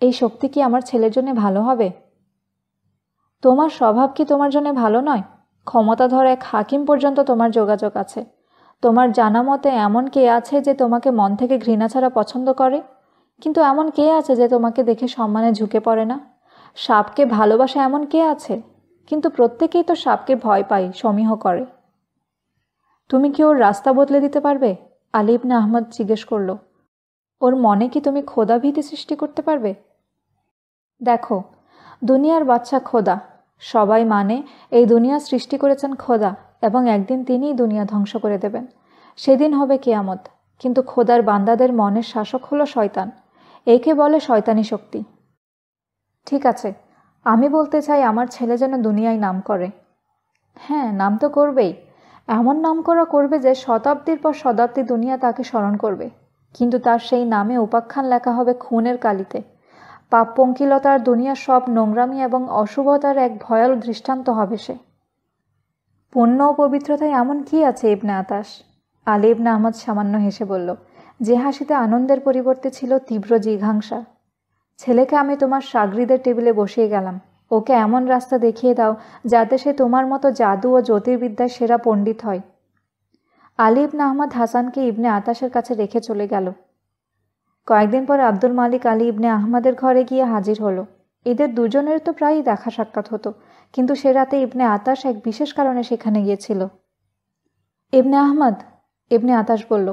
এই শক্তি কি আমার ছেলের জন্য ভালো হবে তোমার স্বভাব কি তোমার জন্য ভালো নয় ক্ষমতা ধর এক হাকিম পর্যন্ত তোমার যোগাযোগ আছে তোমার জানা মতে এমন কে আছে যে তোমাকে মন থেকে ঘৃণা ছাড়া পছন্দ করে কিন্তু এমন কে আছে যে তোমাকে দেখে সম্মানে ঝুঁকে পড়ে না সাপকে ভালোবাসা এমন কে আছে কিন্তু প্রত্যেকেই তো সাপকে ভয় পায় সমীহ করে তুমি কি ওর রাস্তা বদলে দিতে পারবে আলিবনা আহমদ জিজ্ঞেস করল ওর মনে কি তুমি ক্ষোধাভীতি সৃষ্টি করতে পারবে দেখো দুনিয়ার বাচ্চা খোদা সবাই মানে এই দুনিয়া সৃষ্টি করেছেন খোদা এবং একদিন তিনিই দুনিয়া ধ্বংস করে দেবেন সেদিন হবে কেয়ামত কিন্তু খোদার বান্দাদের মনের শাসক হলো শয়তান একে বলে শয়তানি শক্তি ঠিক আছে আমি বলতে চাই আমার ছেলে যেন দুনিয়ায় নাম করে হ্যাঁ নাম তো করবেই এমন নাম করা করবে যে শতাব্দীর পর শতাব্দী দুনিয়া তাকে স্মরণ করবে কিন্তু তার সেই নামে উপাখ্যান লেখা হবে খুনের কালিতে পাপপঙ্কিলতার দুনিয়ার সব নোংরামি এবং অশুভতার এক ভয়াল দৃষ্টান্ত হবে সে পণ্য ও পবিত্রতায় এমন কি আছে ইবনা আতাস আলী ইবনা আহমদ সামান্য হেসে বলল যে হাসিতে আনন্দের পরিবর্তে ছিল তীব্র জিঘাংসা ছেলেকে আমি তোমার সাগরিদের টেবিলে বসিয়ে গেলাম ওকে এমন রাস্তা দেখিয়ে দাও যাতে সে তোমার মতো জাদু ও জ্যোতির্বিদ্যায় সেরা পণ্ডিত হয় আলী ইবনা আহমদ হাসানকে ইবনে আতাসের কাছে রেখে চলে গেল কয়েকদিন পর আব্দুল মালিক আলী ইবনে আহমদের ঘরে গিয়ে হাজির হলো এদের দুজনের তো প্রায়ই দেখা সাক্ষাৎ হতো কিন্তু সে রাতে ইবনে আতাশ এক বিশেষ কারণে সেখানে গিয়েছিল ইবনে আহমদ ইবনে আতাস বলল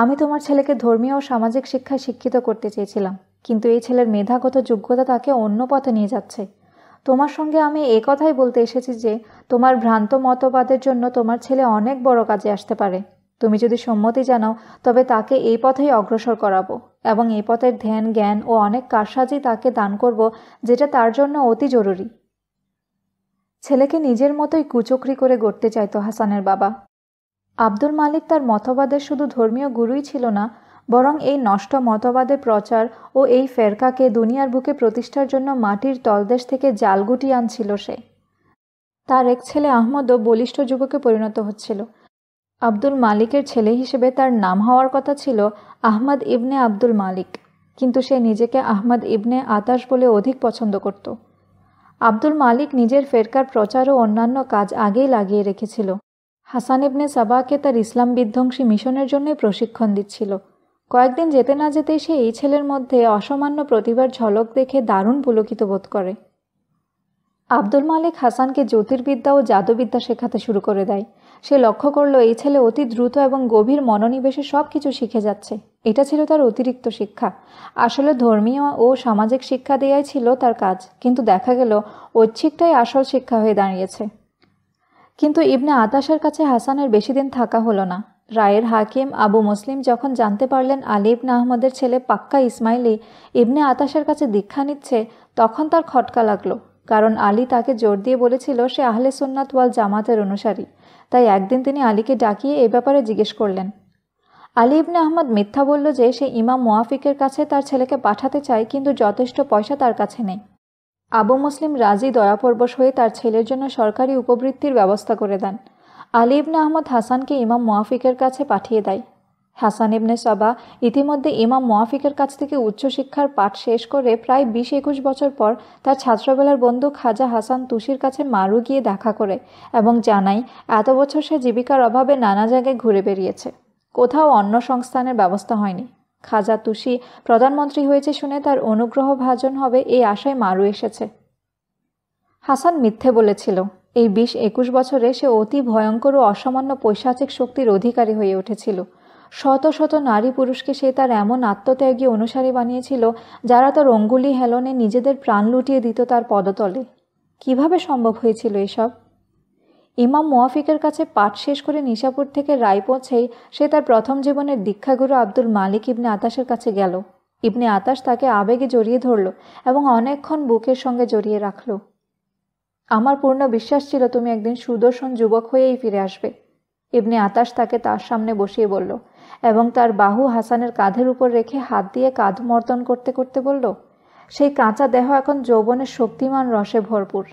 আমি তোমার ছেলেকে ধর্মীয় ও সামাজিক শিক্ষায় শিক্ষিত করতে চেয়েছিলাম কিন্তু এই ছেলের মেধাগত যোগ্যতা তাকে অন্য পথে নিয়ে যাচ্ছে তোমার সঙ্গে আমি এ কথাই বলতে এসেছি যে তোমার ভ্রান্ত মতবাদের জন্য তোমার ছেলে অনেক বড় কাজে আসতে পারে তুমি যদি সম্মতি জানাও তবে তাকে এই পথেই অগ্রসর করাবো এবং এ পথের ধ্যান জ্ঞান ও অনেক কারসাজি তাকে দান করব যেটা তার জন্য অতি জরুরি ছেলেকে নিজের মতোই কুচকরি করে গড়তে চাইত হাসানের বাবা আব্দুল মালিক তার মতবাদের শুধু ধর্মীয় গুরুই ছিল না বরং এই নষ্ট মতবাদের প্রচার ও এই ফেরকাকে দুনিয়ার বুকে প্রতিষ্ঠার জন্য মাটির তলদেশ থেকে জাল গুটি আনছিল সে তার এক ছেলে আহমদও বলিষ্ঠ যুবকে পরিণত হচ্ছিল আব্দুল মালিকের ছেলে হিসেবে তার নাম হওয়ার কথা ছিল আহমদ ইবনে আব্দুল মালিক কিন্তু সে নিজেকে আহমদ ইবনে আতাস বলে অধিক পছন্দ করত আব্দুল মালিক নিজের ফেরকার প্রচার ও অন্যান্য কাজ আগেই লাগিয়ে রেখেছিল হাসান ইবনে সাবাকে তার ইসলাম বিধ্বংসী মিশনের জন্যই প্রশিক্ষণ দিচ্ছিল কয়েকদিন যেতে না যেতেই সে এই ছেলের মধ্যে অসামান্য প্রতিভার ঝলক দেখে দারুণ পুলকিত বোধ করে আব্দুল মালিক হাসানকে জ্যোতির্বিদ্যা ও জাদুবিদ্যা শেখাতে শুরু করে দেয় সে লক্ষ্য করল এই ছেলে অতি দ্রুত এবং গভীর মনোনিবেশে সব কিছু শিখে যাচ্ছে এটা ছিল তার অতিরিক্ত শিক্ষা আসলে ধর্মীয় ও সামাজিক শিক্ষা দেওয়াই ছিল তার কাজ কিন্তু দেখা গেল ঐচ্ছিকটাই আসল শিক্ষা হয়ে দাঁড়িয়েছে কিন্তু ইবনে আতাশের কাছে হাসানের বেশি দিন থাকা হলো না রায়ের হাকিম আবু মুসলিম যখন জানতে পারলেন আলী ইবনে আহমদের ছেলে পাক্কা ইসমাইলি ইবনে আতাশের কাছে দীক্ষা নিচ্ছে তখন তার খটকা লাগলো কারণ আলী তাকে জোর দিয়ে বলেছিল সে আহলে সুন্নাত ওয়াল জামাতের অনুসারী তাই একদিন তিনি আলীকে ডাকিয়ে এ ব্যাপারে জিজ্ঞেস করলেন আলী ইবনে আহমদ মিথ্যা বলল যে সে ইমাম মোয়াফিকের কাছে তার ছেলেকে পাঠাতে চায় কিন্তু যথেষ্ট পয়সা তার কাছে নেই আবু মুসলিম রাজি দয়াপরবশ হয়ে তার ছেলের জন্য সরকারি উপবৃত্তির ব্যবস্থা করে দেন আলী ইবনে আহমদ হাসানকে ইমাম মোয়াফিকের কাছে পাঠিয়ে দেয় হাসান ইবনে সাবা ইতিমধ্যে ইমাম মোয়াফিকের কাছ থেকে উচ্চশিক্ষার পাঠ শেষ করে প্রায় বিশ একুশ বছর পর তার ছাত্রবেলার বন্ধু খাজা হাসান তুষির কাছে মারু গিয়ে দেখা করে এবং জানাই এত বছর সে জীবিকার অভাবে নানা জায়গায় ঘুরে বেরিয়েছে কোথাও অন্য সংস্থানের ব্যবস্থা হয়নি খাজা তুষি প্রধানমন্ত্রী হয়েছে শুনে তার অনুগ্রহ ভাজন হবে এই আশায় মারু এসেছে হাসান মিথ্যে বলেছিল এই বিশ একুশ বছরে সে অতি ভয়ঙ্কর ও অসামান্য পৈশাচিক শক্তির অধিকারী হয়ে উঠেছিল শত শত নারী পুরুষকে সে তার এমন আত্মত্যাগী অনুসারী বানিয়েছিল যারা তার অঙ্গুলি হেলনে নিজেদের প্রাণ লুটিয়ে দিত তার পদতলে কিভাবে সম্ভব হয়েছিল এসব ইমাম মোয়াফিকের কাছে পাঠ শেষ করে নিশাপুর থেকে রায় পৌঁছেই সে তার প্রথম জীবনের দীক্ষাগুরু আব্দুল মালিক ইবনে আতাসের কাছে গেল ইবনে আতাস তাকে আবেগে জড়িয়ে ধরল এবং অনেকক্ষণ বুকের সঙ্গে জড়িয়ে রাখল আমার পূর্ণ বিশ্বাস ছিল তুমি একদিন সুদর্শন যুবক হয়েই ফিরে আসবে ইবনে আতাস তাকে তার সামনে বসিয়ে বলল এবং তার বাহু হাসানের কাঁধের উপর রেখে হাত দিয়ে কাঁধ মর্দন করতে করতে বলল সেই কাঁচা দেহ এখন যৌবনের শক্তিমান রসে ভরপুর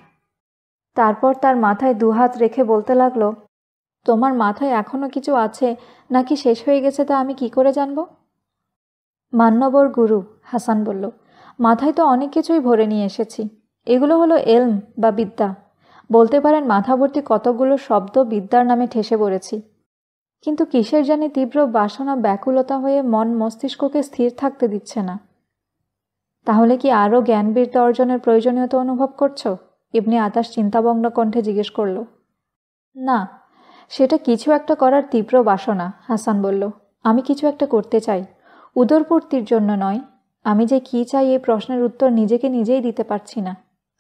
তারপর তার মাথায় দুহাত রেখে বলতে লাগলো তোমার মাথায় এখনও কিছু আছে নাকি শেষ হয়ে গেছে তা আমি কি করে জানব মান্যবর গুরু হাসান বলল মাথায় তো অনেক কিছুই ভরে নিয়ে এসেছি এগুলো হলো এলম বা বিদ্যা বলতে পারেন মাথা ভর্তি কতগুলো শব্দ বিদ্যার নামে ঠেসে পড়েছি কিন্তু কিসের জানি তীব্র বাসনা ব্যাকুলতা হয়ে মন মস্তিষ্ককে স্থির থাকতে দিচ্ছে না তাহলে কি আরও জ্ঞানবীরতা অর্জনের প্রয়োজনীয়তা অনুভব করছো ইবনে আতাস চিন্তাবগ্ন কণ্ঠে জিজ্ঞেস করল না সেটা কিছু একটা করার তীব্র বাসনা হাসান বলল আমি কিছু একটা করতে চাই উদরপূর্তির জন্য নয় আমি যে কি চাই এই প্রশ্নের উত্তর নিজেকে নিজেই দিতে পারছি না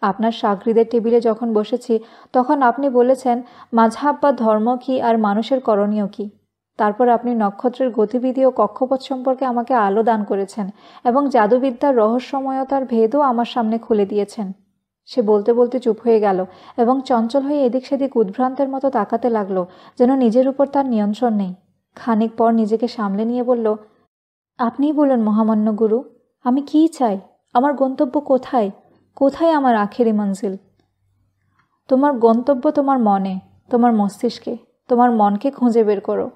আপনার সাকরিদের টেবিলে যখন বসেছি তখন আপনি বলেছেন মাঝহাব বা ধর্ম কি আর মানুষের করণীয় কি তারপর আপনি নক্ষত্রের গতিবিধি ও কক্ষপথ সম্পর্কে আমাকে আলো দান করেছেন এবং জাদুবিদ্যার রহস্যময়তার ভেদও আমার সামনে খুলে দিয়েছেন সে বলতে বলতে চুপ হয়ে গেল এবং চঞ্চল হয়ে এদিক সেদিক উদ্ভ্রান্তের মতো তাকাতে লাগলো যেন নিজের উপর তার নিয়ন্ত্রণ নেই খানিক পর নিজেকে সামলে নিয়ে বলল আপনিই বলুন মহামান্য গুরু আমি কি চাই আমার গন্তব্য কোথায় কোথায় আমার আখেরি মঞ্জিল তোমার গন্তব্য তোমার মনে তোমার মস্তিষ্কে তোমার মনকে খুঁজে বের করো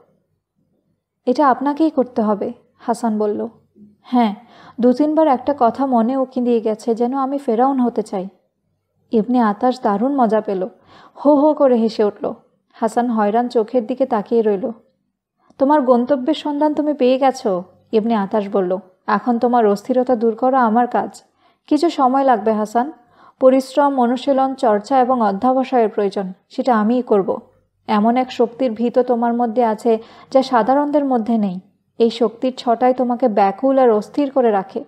এটা আপনাকেই করতে হবে হাসান বলল হ্যাঁ দু তিনবার একটা কথা মনে উকি দিয়ে গেছে যেন আমি ফেরাউন হতে চাই এমনি আতাশ দারুণ মজা পেল হো হো করে হেসে উঠল হাসান হয়রান চোখের দিকে তাকিয়ে রইল তোমার গন্তব্যের সন্ধান তুমি পেয়ে গেছো এমনি আতাশ বলল এখন তোমার অস্থিরতা দূর করা আমার কাজ কিছু সময় লাগবে হাসান পরিশ্রম অনুশীলন চর্চা এবং অধ্যাবসায়ের প্রয়োজন সেটা আমিই করব। এমন এক শক্তির ভীত তোমার মধ্যে আছে যা সাধারণদের মধ্যে নেই এই শক্তির ছটায় তোমাকে ব্যাকুল আর অস্থির করে রাখে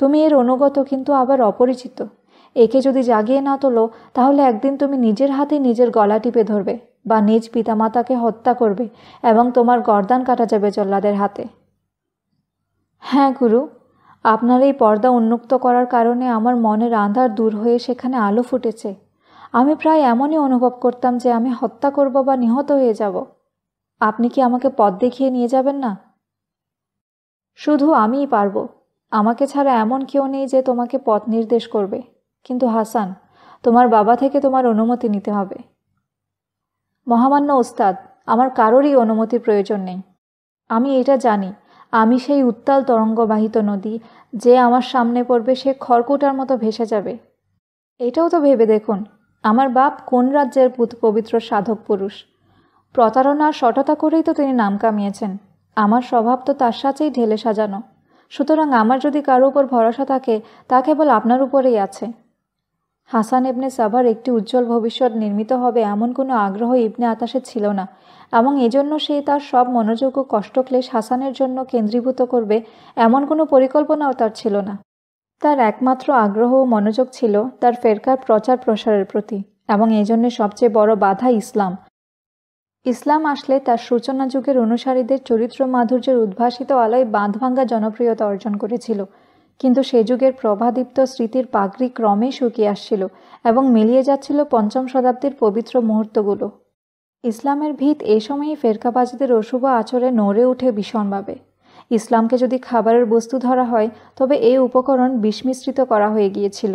তুমি এর অনুগত কিন্তু আবার অপরিচিত একে যদি জাগিয়ে না তোলো তাহলে একদিন তুমি নিজের হাতে নিজের গলা টিপে ধরবে বা নিজ পিতামাতাকে হত্যা করবে এবং তোমার গর্দান কাটা যাবে জল্লাদের হাতে হ্যাঁ গুরু আপনার এই পর্দা উন্মুক্ত করার কারণে আমার মনের আঁধার দূর হয়ে সেখানে আলো ফুটেছে আমি প্রায় এমনই অনুভব করতাম যে আমি হত্যা করব বা নিহত হয়ে যাব আপনি কি আমাকে পথ দেখিয়ে নিয়ে যাবেন না শুধু আমিই পারব আমাকে ছাড়া এমন কেউ নেই যে তোমাকে পথ নির্দেশ করবে কিন্তু হাসান তোমার বাবা থেকে তোমার অনুমতি নিতে হবে মহামান্য ওস্তাদ আমার কারোরই অনুমতির প্রয়োজন নেই আমি এটা জানি আমি সেই উত্তাল তরঙ্গবাহিত নদী যে আমার সামনে পড়বে সে খড়কুটার মতো ভেসে যাবে এটাও তো ভেবে দেখুন আমার বাপ কোন রাজ্যের পবিত্র সাধক পুরুষ প্রতারণা সটতা করেই তো তিনি নাম কামিয়েছেন আমার স্বভাব তো তার সাথেই ঢেলে সাজানো সুতরাং আমার যদি কারো উপর ভরসা থাকে তা কেবল আপনার উপরেই আছে হাসান ইবনে সাভার একটি উজ্জ্বল ভবিষ্যৎ নির্মিত হবে এমন কোনো আগ্রহ ইবনে আতাশে ছিল না এবং এজন্য সে তার সব মনোযোগ ও কষ্টক্লেশ হাসানের জন্য কেন্দ্রীভূত করবে এমন কোনো পরিকল্পনাও তার ছিল না তার একমাত্র আগ্রহ ও মনোযোগ ছিল তার ফেরকার প্রচার প্রসারের প্রতি এবং এজন্য সবচেয়ে বড় বাধা ইসলাম ইসলাম আসলে তার সূচনা যুগের অনুসারীদের চরিত্র মাধুর্যের উদ্ভাসিত আলোয় বাঁধভাঙ্গা জনপ্রিয়তা অর্জন করেছিল কিন্তু সে যুগের প্রভাদীপ্ত স্মৃতির পাগড়ি ক্রমে শুকিয়ে আসছিল এবং মিলিয়ে যাচ্ছিল পঞ্চম শতাব্দীর পবিত্র মুহূর্তগুলো ইসলামের ভিত এ সময়ে ফেরকাবাজদের অশুভ আচরে নড়ে ওঠে ভীষণভাবে ইসলামকে যদি খাবারের বস্তু ধরা হয় তবে এই উপকরণ বিস্মিশ্রিত করা হয়ে গিয়েছিল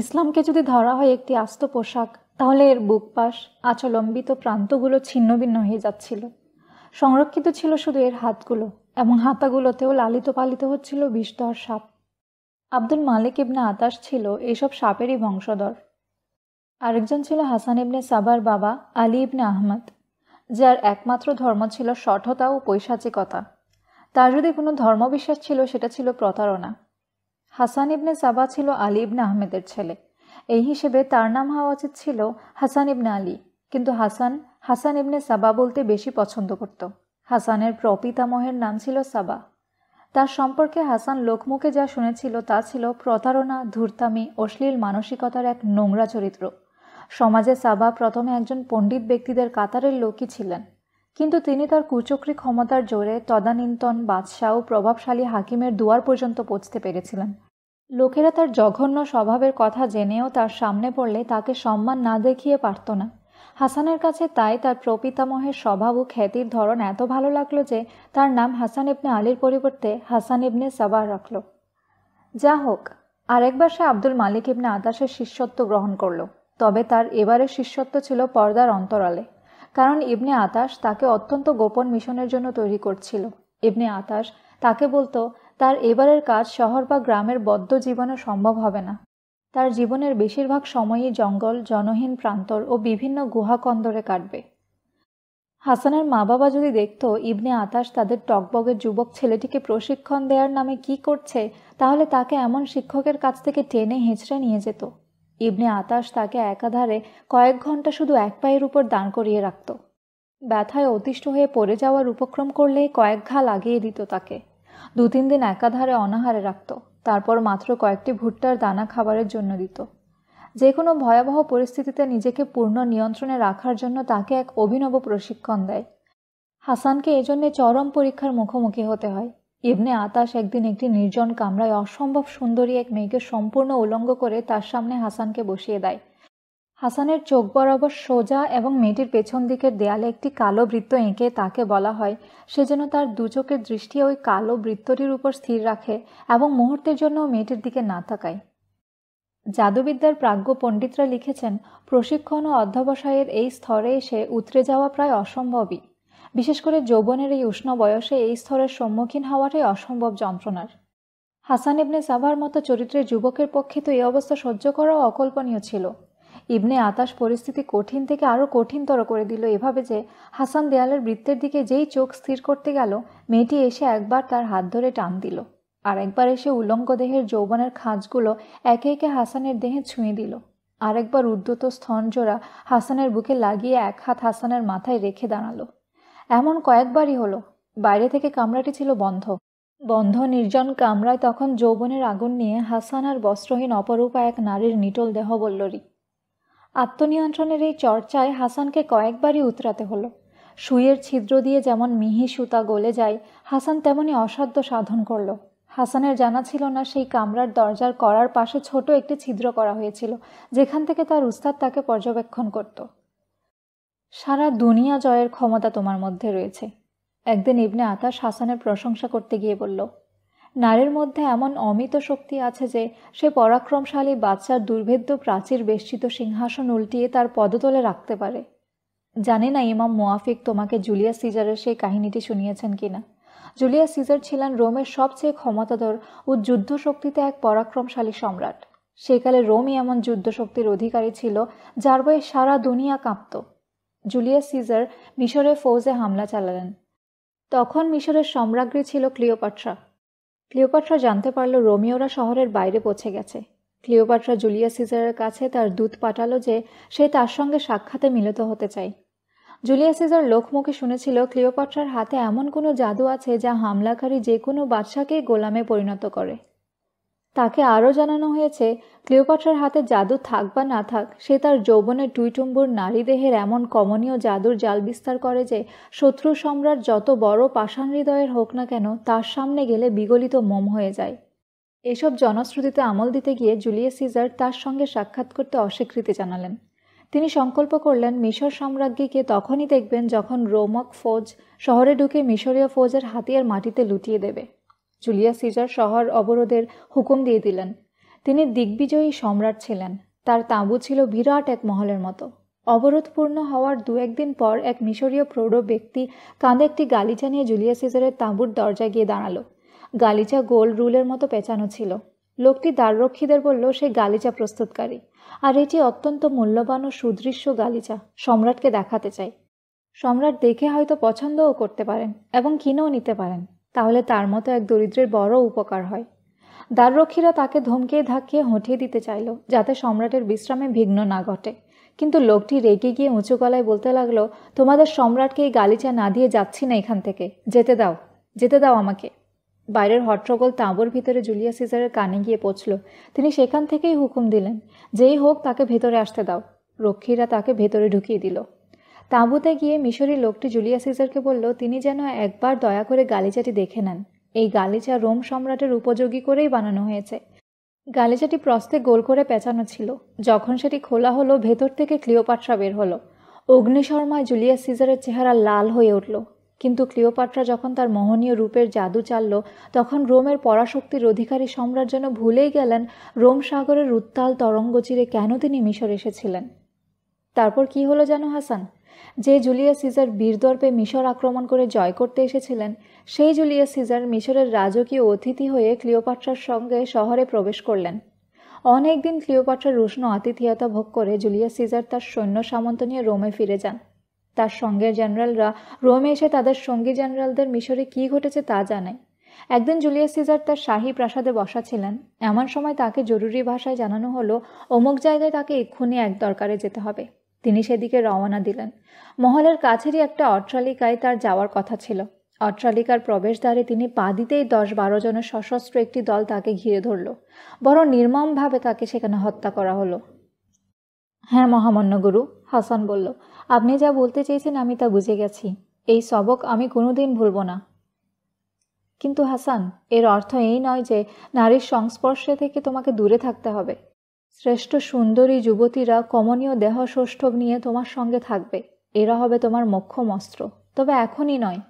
ইসলামকে যদি ধরা হয় একটি আস্ত পোশাক তাহলে এর বুকপাশ আচলম্বিত প্রান্তগুলো ছিন্নভিন্ন হয়ে যাচ্ছিল সংরক্ষিত ছিল শুধু এর হাতগুলো এবং হাতাগুলোতেও লালিত পালিত হচ্ছিল বিষধর সাপ আব্দুল মালিক ইবনে আতাস ছিল এইসব সাপেরই বংশধর আরেকজন ছিল হাসান ইবনে সাবার বাবা আলী ইবনে আহমদ যার একমাত্র ধর্ম ছিল সঠতা ও পৈশাচিকতা তার যদি কোনো ধর্মবিশ্বাস ছিল সেটা ছিল প্রতারণা হাসান ইবনে সাবা ছিল আলী ইবনে আহমেদের ছেলে এই হিসেবে তার নাম হওয়া উচিত ছিল হাসান ইবনে আলী কিন্তু হাসান হাসান ইবনে সাবা বলতে বেশি পছন্দ করতো হাসানের প্রপিতামহের নাম ছিল সাবা তার সম্পর্কে হাসান লোকমুখে যা শুনেছিল তা ছিল প্রতারণা ধূর্তামি অশ্লীল মানসিকতার এক নোংরা চরিত্র সমাজে সাবা প্রথমে একজন পণ্ডিত ব্যক্তিদের কাতারের লোকই ছিলেন কিন্তু তিনি তার কুচক্রী ক্ষমতার জোরে তদানীন্তন বাদশাহ প্রভাবশালী হাকিমের দুয়ার পর্যন্ত পৌঁছতে পেরেছিলেন লোকেরা তার জঘন্য স্বভাবের কথা জেনেও তার সামনে পড়লে তাকে সম্মান না দেখিয়ে পারত না হাসানের কাছে তাই তার প্রপিতামহের স্বভাব ও খ্যাতির ধরন এত ভালো লাগলো যে তার নাম হাসান ইবনে আলীর পরিবর্তে হাসান ইবনে সাবার রাখল যা হোক আরেকবার সে আব্দুল মালিক ইবনে আতাসের শিষ্যত্ব গ্রহণ করল তবে তার এবারের শিষ্যত্ব ছিল পর্দার অন্তরালে কারণ ইবনে আতাস তাকে অত্যন্ত গোপন মিশনের জন্য তৈরি করছিল ইবনে আতাস তাকে বলতো তার এবারের কাজ শহর বা গ্রামের বদ্ধ জীবনে সম্ভব হবে না তার জীবনের বেশিরভাগ সময়ই জঙ্গল জনহীন প্রান্তর ও বিভিন্ন গুহাকন্দরে কাটবে হাসানের মা বাবা যদি দেখত ইবনে আতাস তাদের টকবগের যুবক ছেলেটিকে প্রশিক্ষণ দেওয়ার নামে কি করছে তাহলে তাকে এমন শিক্ষকের কাছ থেকে টেনে হেঁচড়ে নিয়ে যেত ইবনে আতাস তাকে একাধারে কয়েক ঘন্টা শুধু এক পায়ের উপর দান করিয়ে রাখত ব্যথায় অতিষ্ঠ হয়ে পড়ে যাওয়ার উপক্রম করলে কয়েক ঘা লাগিয়ে দিত তাকে দু তিন দিন একাধারে অনাহারে রাখত তারপর মাত্র কয়েকটি ভুট্টার দানা খাবারের জন্য দিত যে কোনো ভয়াবহ পরিস্থিতিতে নিজেকে পূর্ণ নিয়ন্ত্রণে রাখার জন্য তাকে এক অভিনব প্রশিক্ষণ দেয় হাসানকে এজন্যে চরম পরীক্ষার মুখোমুখি হতে হয় ইবনে আতাশ একদিন একটি নির্জন কামরায় অসম্ভব সুন্দরী এক মেয়েকে সম্পূর্ণ উলঙ্গ করে তার সামনে হাসানকে বসিয়ে দেয় হাসানের চোখ বরাবর সোজা এবং মেয়েটির পেছন দিকের দেয়ালে একটি কালো বৃত্ত এঁকে তাকে বলা হয় সে যেন তার দু চোখের দৃষ্টি ওই কালো বৃত্তটির উপর স্থির রাখে এবং মুহূর্তের জন্য মেয়েটির দিকে না তাকায় জাদুবিদ্যার প্রাজ্ঞ পণ্ডিতরা লিখেছেন প্রশিক্ষণ ও অধ্যবসায়ের এই স্তরে এসে উতরে যাওয়া প্রায় অসম্ভবই বিশেষ করে যৌবনের এই উষ্ণ বয়সে এই স্তরের সম্মুখীন হওয়াটাই অসম্ভব যন্ত্রণার হাসান ইবনে সাভার মতো চরিত্রের যুবকের পক্ষে তো এই অবস্থা সহ্য করাও অকল্পনীয় ছিল ইবনে আতাস পরিস্থিতি কঠিন থেকে আরও কঠিনতর করে দিল এভাবে যে হাসান দেয়ালের বৃত্তের দিকে যেই চোখ স্থির করতে গেল মেয়েটি এসে একবার তার হাত ধরে টান দিল আর একবার এসে উলঙ্গ দেহের যৌবনের খাঁজগুলো একে একে হাসানের দেহে ছুঁয়ে দিল আরেকবার উদ্যত স্থনজোড়া হাসানের বুকে লাগিয়ে এক হাত হাসানের মাথায় রেখে দাঁড়ালো এমন কয়েকবারই হলো বাইরে থেকে কামরাটি ছিল বন্ধ বন্ধ নির্জন কামরায় তখন যৌবনের আগুন নিয়ে হাসান আর বস্ত্রহীন অপরূপা এক নারীর নিটল দেহ বললরী আত্মনিয়ন্ত্রণের এই চর্চায় হাসানকে কয়েকবারই উতরাতে হলো সুইয়ের ছিদ্র দিয়ে যেমন মিহি সুতা গলে যায় হাসান তেমনি অসাধ্য সাধন করল হাসানের জানা ছিল না সেই কামরার দরজার করার পাশে ছোট একটি ছিদ্র করা হয়েছিল যেখান থেকে তার উস্তাদ তাকে পর্যবেক্ষণ করত সারা দুনিয়া জয়ের ক্ষমতা তোমার মধ্যে রয়েছে একদিন ইবনে আতাস হাসানের প্রশংসা করতে গিয়ে বলল নারীর মধ্যে এমন অমিত শক্তি আছে যে সে পরাক্রমশালী বাচ্চার দুর্ভেদ্য প্রাচীর বেষ্টিত সিংহাসন উল্টিয়ে তার পদতলে রাখতে পারে জানে না ইমাম মোয়াফিক তোমাকে জুলিয়াস সিজারের সেই কাহিনীটি শুনিয়েছেন কিনা জুলিয়াস সিজার ছিলেন রোমের সবচেয়ে ক্ষমতাধর ও যুদ্ধশক্তিতে এক পরাক্রমশালী সম্রাট সেকালে রোমই এমন যুদ্ধ শক্তির অধিকারী ছিল যার বয়ে সারা দুনিয়া কাঁপত জুলিয়াস সিজার মিশরের ফৌজে হামলা চালালেন তখন মিশরের সম্রাজ্ঞী ছিল ক্লিওপাট্রা ক্লিওপাট্রা জানতে পারল রোমিওরা শহরের বাইরে পৌঁছে গেছে ক্লিওপাট্রা জুলিয়া সিজারের কাছে তার দূত পাঠালো যে সে তার সঙ্গে সাক্ষাতে মিলিত হতে চায় জুলিয়া সিজার লোকমুখে শুনেছিল ক্লিওপাট্রার হাতে এমন কোনো জাদু আছে যা হামলাকারী যে কোনো বাদশাকেই গোলামে পরিণত করে তাকে আরও জানানো হয়েছে ক্লিওপাট্রার হাতে জাদু থাক বা না থাক সে তার যৌবনের টুইটুম্বুর নারী দেহের এমন কমনীয় জাদুর জাল বিস্তার করে যে শত্রু সম্রাট যত বড় পাষাণ হৃদয়ের হোক না কেন তার সামনে গেলে বিগলিত মোম হয়ে যায় এসব জনশ্রুতিতে আমল দিতে গিয়ে জুলিয়াস সিজার তার সঙ্গে সাক্ষাৎ করতে অস্বীকৃতি জানালেন তিনি সংকল্প করলেন মিশর সাম্রাজ্ঞীকে তখনই দেখবেন যখন রোমক ফৌজ শহরে ঢুকে মিশরীয় ফৌজের হাতিয়ার মাটিতে লুটিয়ে দেবে জুলিয়া সিজার শহর অবরোধের হুকুম দিয়ে দিলেন তিনি দিগ্বিজয়ী সম্রাট ছিলেন তার তাঁবু ছিল বিরাট এক মহলের মতো অবরোধপূর্ণ হওয়ার দু একদিন পর এক মিশরীয় প্রৌঢ় ব্যক্তি কাঁধে একটি গালিচা নিয়ে জুলিয়া সিজারের তাঁবুর দরজায় গিয়ে দাঁড়ালো গালিচা গোল রুলের মতো পেঁচানো ছিল লোকটি দ্বাররক্ষীদের বলল সে গালিচা প্রস্তুতকারী আর এটি অত্যন্ত মূল্যবান ও সুদৃশ্য গালিচা সম্রাটকে দেখাতে চাই সম্রাট দেখে হয়তো পছন্দও করতে পারেন এবং কিনেও নিতে পারেন তাহলে তার মতো এক দরিদ্রের বড় উপকার হয় দ্বাররক্ষীরা তাকে ধমকিয়ে ধাক্কিয়ে হঠিয়ে দিতে চাইল যাতে সম্রাটের বিশ্রামে বিঘ্ন না ঘটে কিন্তু লোকটি রেগে গিয়ে উঁচু গলায় বলতে লাগলো তোমাদের সম্রাটকে এই গালিচা না দিয়ে যাচ্ছি না এখান থেকে যেতে দাও যেতে দাও আমাকে বাইরের হট্টগোল তাঁবর ভিতরে জুলিয়া সিজারের কানে গিয়ে পৌঁছল তিনি সেখান থেকেই হুকুম দিলেন যেই হোক তাকে ভেতরে আসতে দাও রক্ষীরা তাকে ভেতরে ঢুকিয়ে দিল তাঁবুতে গিয়ে মিশরের লোকটি জুলিয়াস সিজারকে বলল তিনি যেন একবার দয়া করে গালিচাটি দেখে নেন এই গালিচা রোম সম্রাটের উপযোগী করেই বানানো হয়েছে গালিচাটি প্রস্তে গোল করে পেঁচানো ছিল যখন সেটি খোলা হলো ভেতর থেকে ক্লিওপাট্রা বের হলো অগ্নিশর্মায় জুলিয়াস সিজারের চেহারা লাল হয়ে উঠল কিন্তু ক্লিওপাট্রা যখন তার মোহনীয় রূপের জাদু চালল তখন রোমের পরাশক্তির অধিকারী সম্রাট যেন ভুলেই গেলেন রোম সাগরের উত্তাল তরঙ্গ চিরে কেন তিনি মিশর এসেছিলেন তারপর কি হলো জানো হাসান যে জুলিয়াস সিজার বীরদর্পে মিশর আক্রমণ করে জয় করতে এসেছিলেন সেই জুলিয়াস সিজার মিশরের রাজকীয় অতিথি হয়ে ক্লিওপাট্রার সঙ্গে শহরে প্রবেশ করলেন অনেকদিন ক্লিওপাট্রার উষ্ণ আতিথেয়তা ভোগ করে জুলিয়াস সিজার তার সৈন্য সামন্ত নিয়ে রোমে ফিরে যান তার সঙ্গের জেনারেলরা রোমে এসে তাদের সঙ্গী জেনারেলদের মিশরে কি ঘটেছে তা জানায় একদিন জুলিয়াস সিজার তার শাহী প্রাসাদে বসা ছিলেন এমন সময় তাকে জরুরি ভাষায় জানানো হলো অমুক জায়গায় তাকে এক্ষুনি এক দরকারে যেতে হবে তিনি সেদিকে রওনা দিলেন মহলের কাছেরই একটা অট্রালিকায় তার যাওয়ার কথা ছিল অট্রালিকার প্রবেশদ্বারে তিনি পা দিতেই দশ বারো জনের সশস্ত্র একটি দল তাকে ঘিরে ধরল বড় নির্মমভাবে তাকে সেখানে হত্যা করা হলো হ্যাঁ মহামান্য গুরু হাসান বলল আপনি যা বলতে চেয়েছেন আমি তা বুঝে গেছি এই সবক আমি কোনোদিন ভুলব না কিন্তু হাসান এর অর্থ এই নয় যে নারীর সংস্পর্শে থেকে তোমাকে দূরে থাকতে হবে শ্রেষ্ঠ সুন্দরী যুবতীরা কমনীয় দেহ সৌষ্ঠব নিয়ে তোমার সঙ্গে থাকবে এরা হবে তোমার মক্ষম অস্ত্র তবে এখনই নয়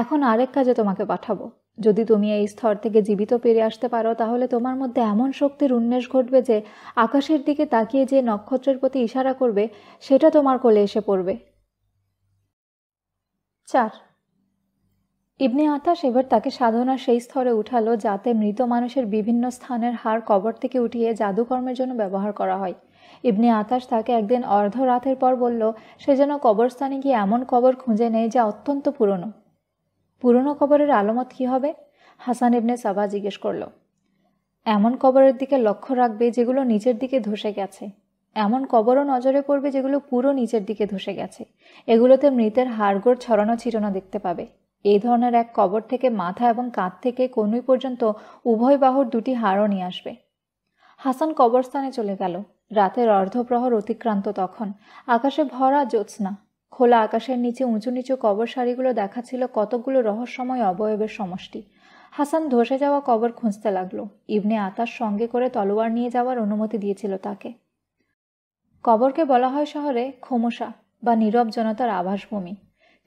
এখন আরেক কাজে তোমাকে পাঠাবো যদি তুমি এই স্তর থেকে জীবিত পেরে আসতে পারো তাহলে তোমার মধ্যে এমন শক্তির উন্মেষ ঘটবে যে আকাশের দিকে তাকিয়ে যে নক্ষত্রের প্রতি ইশারা করবে সেটা তোমার কোলে এসে পড়বে চার ইবনে আতাস এবার তাকে সাধনার সেই স্তরে উঠালো যাতে মৃত মানুষের বিভিন্ন স্থানের হাড় কবর থেকে উঠিয়ে জাদুকর্মের জন্য ব্যবহার করা হয় ইবনে আতাস তাকে একদিন অর্ধরাতের পর বলল সে যেন কবরস্থানে গিয়ে এমন কবর খুঁজে নেয় যা অত্যন্ত পুরনো পুরনো কবরের আলামত কী হবে হাসান ইবনে সাবা জিজ্ঞেস করল এমন কবরের দিকে লক্ষ্য রাখবে যেগুলো নিচের দিকে ধসে গেছে এমন কবরও নজরে পড়বে যেগুলো পুরো নিচের দিকে ধসে গেছে এগুলোতে মৃতের হাড়গোড় ছড়ানো ছিটানো দেখতে পাবে এই ধরনের এক কবর থেকে মাথা এবং কাঁধ থেকে কনুই পর্যন্ত উভয় বাহুর দুটি হাড়ও নিয়ে আসবে হাসান কবরস্থানে চলে গেল রাতের অর্ধপ্রহর অতিক্রান্ত তখন আকাশে ভরা জ্যোৎস্না খোলা আকাশের নিচে উঁচু নিচু কবর সারিগুলো দেখাচ্ছিল কতকগুলো রহস্যময় অবয়বের সমষ্টি হাসান ধসে যাওয়া কবর খুঁজতে লাগলো ইবনে আতার সঙ্গে করে তলোয়ার নিয়ে যাওয়ার অনুমতি দিয়েছিল তাকে কবরকে বলা হয় শহরে খোমসা বা নীরব জনতার আভাসভূমি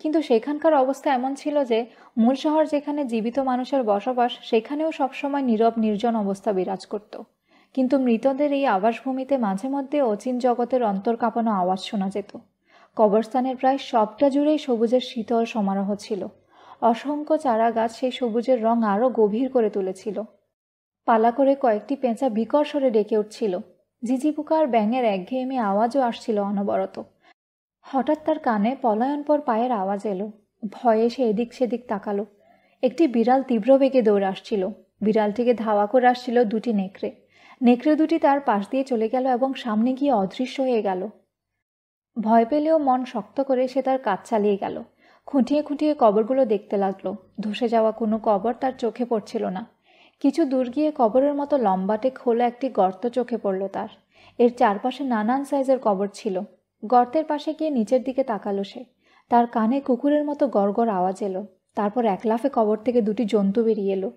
কিন্তু সেখানকার অবস্থা এমন ছিল যে মূল শহর যেখানে জীবিত মানুষের বসবাস সেখানেও সবসময় নীরব নির্জন অবস্থা বিরাজ করত কিন্তু মৃতদের এই আবাসভূমিতে মাঝে মধ্যে অচিন জগতের অন্তর্কাপানো আওয়াজ শোনা যেত কবরস্থানের প্রায় সবটা জুড়েই সবুজের শীতল সমারোহ ছিল অসংখ্য চারা গাছ সেই সবুজের রং আরও গভীর করে তুলেছিল পালা করে কয়েকটি পেঁচা বিকর্ষরে ডেকে উঠছিল জিজিপোকা ব্যাঙের একঘেয়েমি আওয়াজও আসছিল অনবরত হঠাৎ তার কানে পলায়নপর পায়ের আওয়াজ এলো ভয়ে সে এদিক সেদিক তাকালো একটি বিড়াল তীব্র বেগে দৌড় আসছিল বিড়ালটিকে ধাওয়া করে আসছিল দুটি নেকড়ে নেকড়ে দুটি তার পাশ দিয়ে চলে গেল এবং সামনে গিয়ে অদৃশ্য হয়ে গেল ভয় পেলেও মন শক্ত করে সে তার কাজ চালিয়ে গেল খুঁটিয়ে খুঁটিয়ে কবরগুলো দেখতে লাগলো ধসে যাওয়া কোনো কবর তার চোখে পড়ছিল না কিছু দূর গিয়ে কবরের মতো লম্বাটে খোলা একটি গর্ত চোখে পড়ল তার এর চারপাশে নানান সাইজের কবর ছিল গর্তের পাশে গিয়ে নিচের দিকে তাকালো সে তার কানে কুকুরের মতো গড়গড় আওয়াজ এলো তারপর একলাফে কবর থেকে দুটি জন্তু বেরিয়ে এলো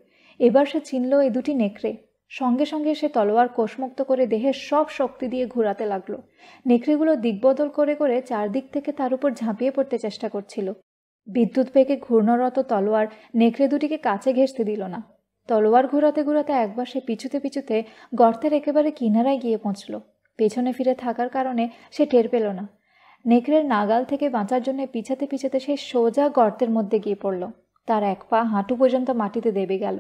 এবার সে চিনল এই দুটি নেকড়ে সঙ্গে সঙ্গে সে তলোয়ার কোষমুক্ত করে দেহের সব শক্তি দিয়ে ঘোরাতে লাগলো নেকড়েগুলো দিকবদল করে করে চারদিক থেকে তার উপর ঝাঁপিয়ে পড়তে চেষ্টা করছিল বিদ্যুৎ পেকে ঘূর্ণরত তলোয়ার নেকড়ে দুটিকে কাছে ঘেঁষতে দিল না তলোয়ার ঘোরাতে ঘোরাতে একবার সে পিছুতে পিছুতে গর্তের একেবারে কিনারায় গিয়ে পৌঁছল পেছনে ফিরে থাকার কারণে সে টের পেল না নেকড়ের নাগাল থেকে বাঁচার জন্য পিছাতে পিছাতে সে সোজা গর্তের মধ্যে গিয়ে পড়ল তার এক পা হাঁটু পর্যন্ত মাটিতে দেবে গেল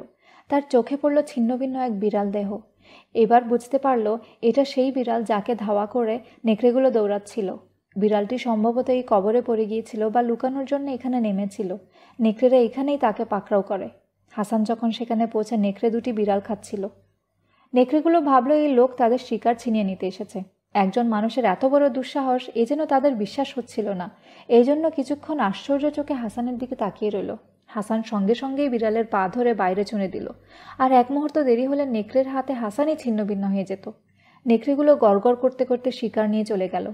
তার চোখে পড়ল ছিন্নভিন্ন এক বিড়াল দেহ এবার বুঝতে পারল এটা সেই বিড়াল যাকে ধাওয়া করে নেকড়েগুলো দৌড়াচ্ছিল বিড়ালটি সম্ভবত এই কবরে পড়ে গিয়েছিল বা লুকানোর জন্য এখানে নেমেছিল নেকড়েরা এখানেই তাকে পাকড়াও করে হাসান যখন সেখানে পৌঁছে নেকড়ে দুটি বিড়াল খাচ্ছিল নেকড়েগুলো ভাবল এই লোক তাদের শিকার ছিনিয়ে নিতে এসেছে একজন মানুষের এত বড় দুঃসাহস এ যেন তাদের বিশ্বাস হচ্ছিল না এই জন্য কিছুক্ষণ আশ্চর্য চোখে হাসানের দিকে তাকিয়ে রইল হাসান সঙ্গে সঙ্গেই বিড়ালের পা ধরে বাইরে ছুঁড়ে দিল আর এক মুহূর্ত দেরি হলে নেকড়ের হাতে হাসানই ছিন্নভিন্ন হয়ে যেত নেকড়েগুলো গড়গড় করতে করতে শিকার নিয়ে চলে গেল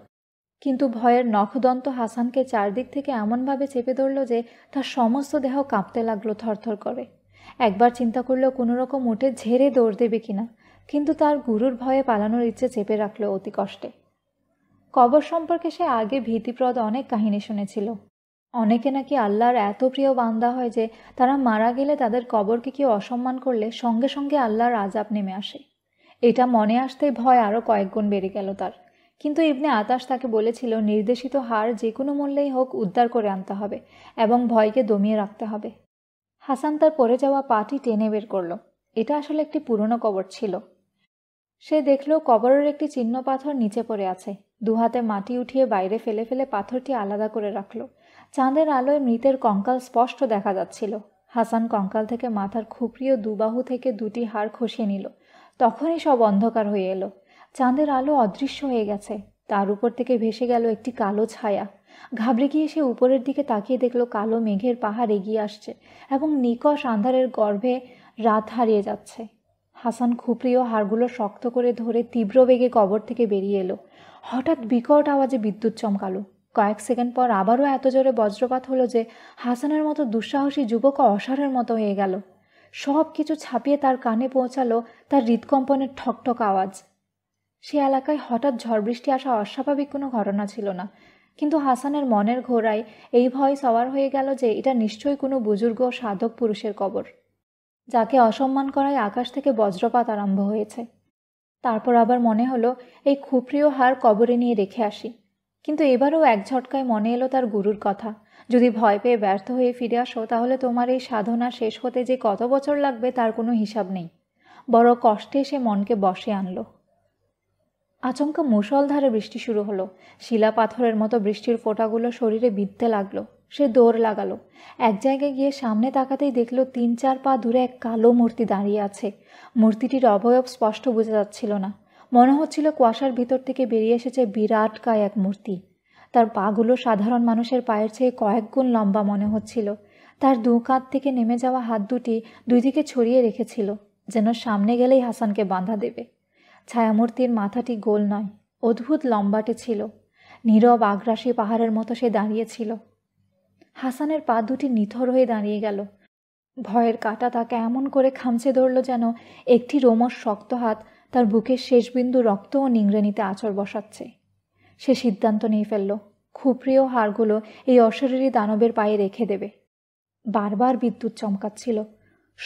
কিন্তু ভয়ের নখদন্ত হাসানকে চারদিক থেকে এমনভাবে চেপে ধরল যে তার সমস্ত দেহ কাঁপতে লাগলো থরথর করে একবার চিন্তা করলো কোনোরকম উঠে ঝেড়ে দৌড় দেবে কিনা কিন্তু তার গুরুর ভয়ে পালানোর ইচ্ছে চেপে রাখলো অতি কষ্টে কবর সম্পর্কে সে আগে ভীতিপ্রদ অনেক কাহিনী শুনেছিল অনেকে নাকি আল্লাহর এত প্রিয় বান্দা হয় যে তারা মারা গেলে তাদের কবরকে কেউ অসম্মান করলে সঙ্গে সঙ্গে আল্লাহর আজাব নেমে আসে এটা মনে আসতে ভয় আরও কয়েকগুণ বেড়ে গেল তার কিন্তু ইবনে আতাশ তাকে বলেছিল নির্দেশিত হার যে কোনো মূল্যেই হোক উদ্ধার করে আনতে হবে এবং ভয়কে দমিয়ে রাখতে হবে হাসান তার পরে যাওয়া পাটি টেনে বের করলো এটা আসলে একটি পুরনো কবর ছিল সে দেখল কবরের একটি চিহ্ন পাথর নিচে পড়ে আছে দুহাতে মাটি উঠিয়ে বাইরে ফেলে ফেলে পাথরটি আলাদা করে রাখল চাঁদের আলোয় মৃতের কঙ্কাল স্পষ্ট দেখা যাচ্ছিল হাসান কঙ্কাল থেকে মাথার খুপড়ি দুবাহু থেকে দুটি হাড় খসিয়ে নিল তখনই সব অন্ধকার হয়ে এলো চাঁদের আলো অদৃশ্য হয়ে গেছে তার উপর থেকে ভেসে গেল একটি কালো ছায়া ঘাবড়ে গিয়ে সে উপরের দিকে তাকিয়ে দেখলো কালো মেঘের পাহাড় এগিয়ে আসছে এবং নিকশ আন্ধারের গর্ভে রাত হারিয়ে যাচ্ছে হাসান খুপড়ি ও হাড়গুলো শক্ত করে ধরে তীব্র বেগে কবর থেকে বেরিয়ে এলো হঠাৎ বিকট আওয়াজে বিদ্যুৎ চমকালো কয়েক সেকেন্ড পর আবারও এত জোরে বজ্রপাত হলো যে হাসানের মতো দুঃসাহসী যুবক অসারের মতো হয়ে গেল সব কিছু ছাপিয়ে তার কানে পৌঁছালো তার হৃদকম্পনের ঠকঠক আওয়াজ সে এলাকায় হঠাৎ ঝড় বৃষ্টি আসা অস্বাভাবিক কোনো ঘটনা ছিল না কিন্তু হাসানের মনের ঘোড়ায় এই ভয় সওয়ার হয়ে গেল যে এটা নিশ্চয়ই কোনো বুজুর্গ সাধক পুরুষের কবর যাকে অসম্মান করায় আকাশ থেকে বজ্রপাত আরম্ভ হয়েছে তারপর আবার মনে হলো এই খুপড়িও হার কবরে নিয়ে রেখে আসি কিন্তু এবারও এক ঝটকায় মনে এলো তার গুরুর কথা যদি ভয় পেয়ে ব্যর্থ হয়ে ফিরে আসো তাহলে তোমার এই সাধনা শেষ হতে যে কত বছর লাগবে তার কোনো হিসাব নেই বড় কষ্টে সে মনকে বসে আনলো আচমকা মুষলধারে বৃষ্টি শুরু হলো শিলা পাথরের মতো বৃষ্টির ফোঁটাগুলো শরীরে বিঁধতে লাগলো সে দৌড় লাগালো এক জায়গায় গিয়ে সামনে তাকাতেই দেখল তিন চার পা দূরে এক কালো মূর্তি দাঁড়িয়ে আছে মূর্তিটির অবয়ব স্পষ্ট বোঝা যাচ্ছিল না মনে হচ্ছিল কুয়াশার ভিতর থেকে বেরিয়ে এসেছে বিরাট কায় এক মূর্তি তার পাগুলো সাধারণ মানুষের পায়ের চেয়ে কয়েক গুণ লম্বা মনে হচ্ছিল তার দু কাঁধ থেকে নেমে যাওয়া হাত দুটি দুই দিকে ছড়িয়ে রেখেছিল যেন সামনে গেলেই হাসানকে বাঁধা দেবে ছায়ামূর্তির মাথাটি গোল নয় অদ্ভুত লম্বাটে ছিল নীরব আগ্রাসী পাহাড়ের মতো সে দাঁড়িয়েছিল হাসানের পা দুটি নিথর হয়ে দাঁড়িয়ে গেল ভয়ের কাটা তাকে এমন করে খামচে ধরল যেন একটি রোমশ শক্ত হাত তার বুকের শেষ বিন্দু রক্ত ও নিংড়ে নিতে আচর বসাচ্ছে সে সিদ্ধান্ত নিয়ে ফেলল খুপ্রিয় হাড়গুলো এই অশরীরী দানবের পায়ে রেখে দেবে বারবার বিদ্যুৎ চমকাচ্ছিল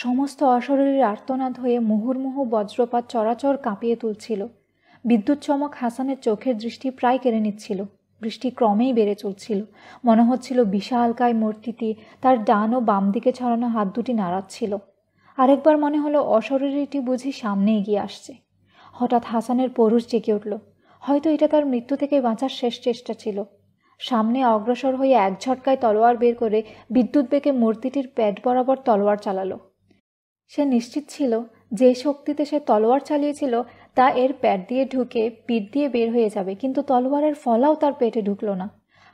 সমস্ত অশরীরের আর্তনাদ হয়ে মুহুর্মুহু বজ্রপাত চরাচর কাঁপিয়ে তুলছিল বিদ্যুৎ চমক হাসানের চোখের দৃষ্টি প্রায় কেড়ে নিচ্ছিল বৃষ্টি ক্রমেই বেড়ে চলছিল মনে হচ্ছিল বিশালকায় মূর্তিটি তার ডান ও বাম দিকে ছড়ানো হাত দুটি নাড়াচ্ছিল আরেকবার মনে হলো অশরীরীটি বুঝি সামনে এগিয়ে আসছে হঠাৎ হাসানের পরুষ জেগে উঠল হয়তো এটা তার মৃত্যু থেকে বাঁচার শেষ চেষ্টা ছিল সামনে অগ্রসর হয়ে এক ঝটকায় তলোয়ার বের করে বিদ্যুৎ বেগে মূর্তিটির প্যাট বরাবর তলোয়ার চালালো সে নিশ্চিত ছিল যে শক্তিতে সে তলোয়ার চালিয়েছিল তা এর প্যাট দিয়ে ঢুকে পিঠ দিয়ে বের হয়ে যাবে কিন্তু তলোয়ারের ফলাও তার পেটে ঢুকলো না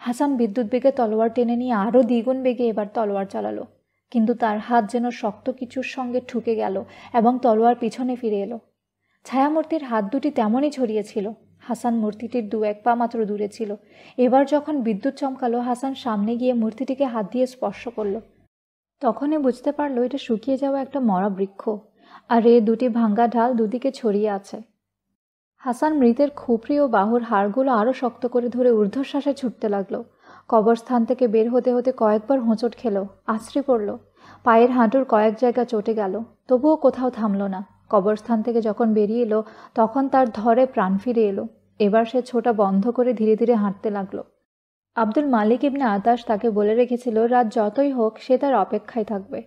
হাসান বিদ্যুৎ বেগে তলোয়ার টেনে নিয়ে আরও দ্বিগুণ বেগে এবার তলোয়ার চালালো কিন্তু তার হাত যেন শক্ত কিছুর সঙ্গে ঠুকে গেল এবং তলোয়ার পিছনে ফিরে এলো ছায়ামূর্তির হাত দুটি তেমনই ছড়িয়েছিল হাসান মূর্তিটির দু এক পা মাত্র দূরে ছিল এবার যখন বিদ্যুৎ চমকালো হাসান সামনে গিয়ে মূর্তিটিকে হাত দিয়ে স্পর্শ করলো তখনই বুঝতে পারল এটা শুকিয়ে যাওয়া একটা মরা বৃক্ষ আর এ দুটি ভাঙ্গা ঢাল দুদিকে ছড়িয়ে আছে হাসান মৃতের খুপড়ি ও বাহুর হাড়গুলো আরও শক্ত করে ধরে ঊর্ধ্বশ্বাসে ছুটতে লাগলো কবরস্থান থেকে বের হতে হতে কয়েকবার হোঁচট খেল আছড়ে পড়ল পায়ের হাঁটুর কয়েক জায়গা চটে গেল তবুও কোথাও থামল না কবরস্থান থেকে যখন বেরিয়ে এলো তখন তার ধরে প্রাণ ফিরে এলো এবার সে ছোটা বন্ধ করে ধীরে ধীরে হাঁটতে লাগলো আব্দুল মালিক ইবনে আতাস তাকে বলে রেখেছিল রাত যতই হোক সে তার অপেক্ষায় থাকবে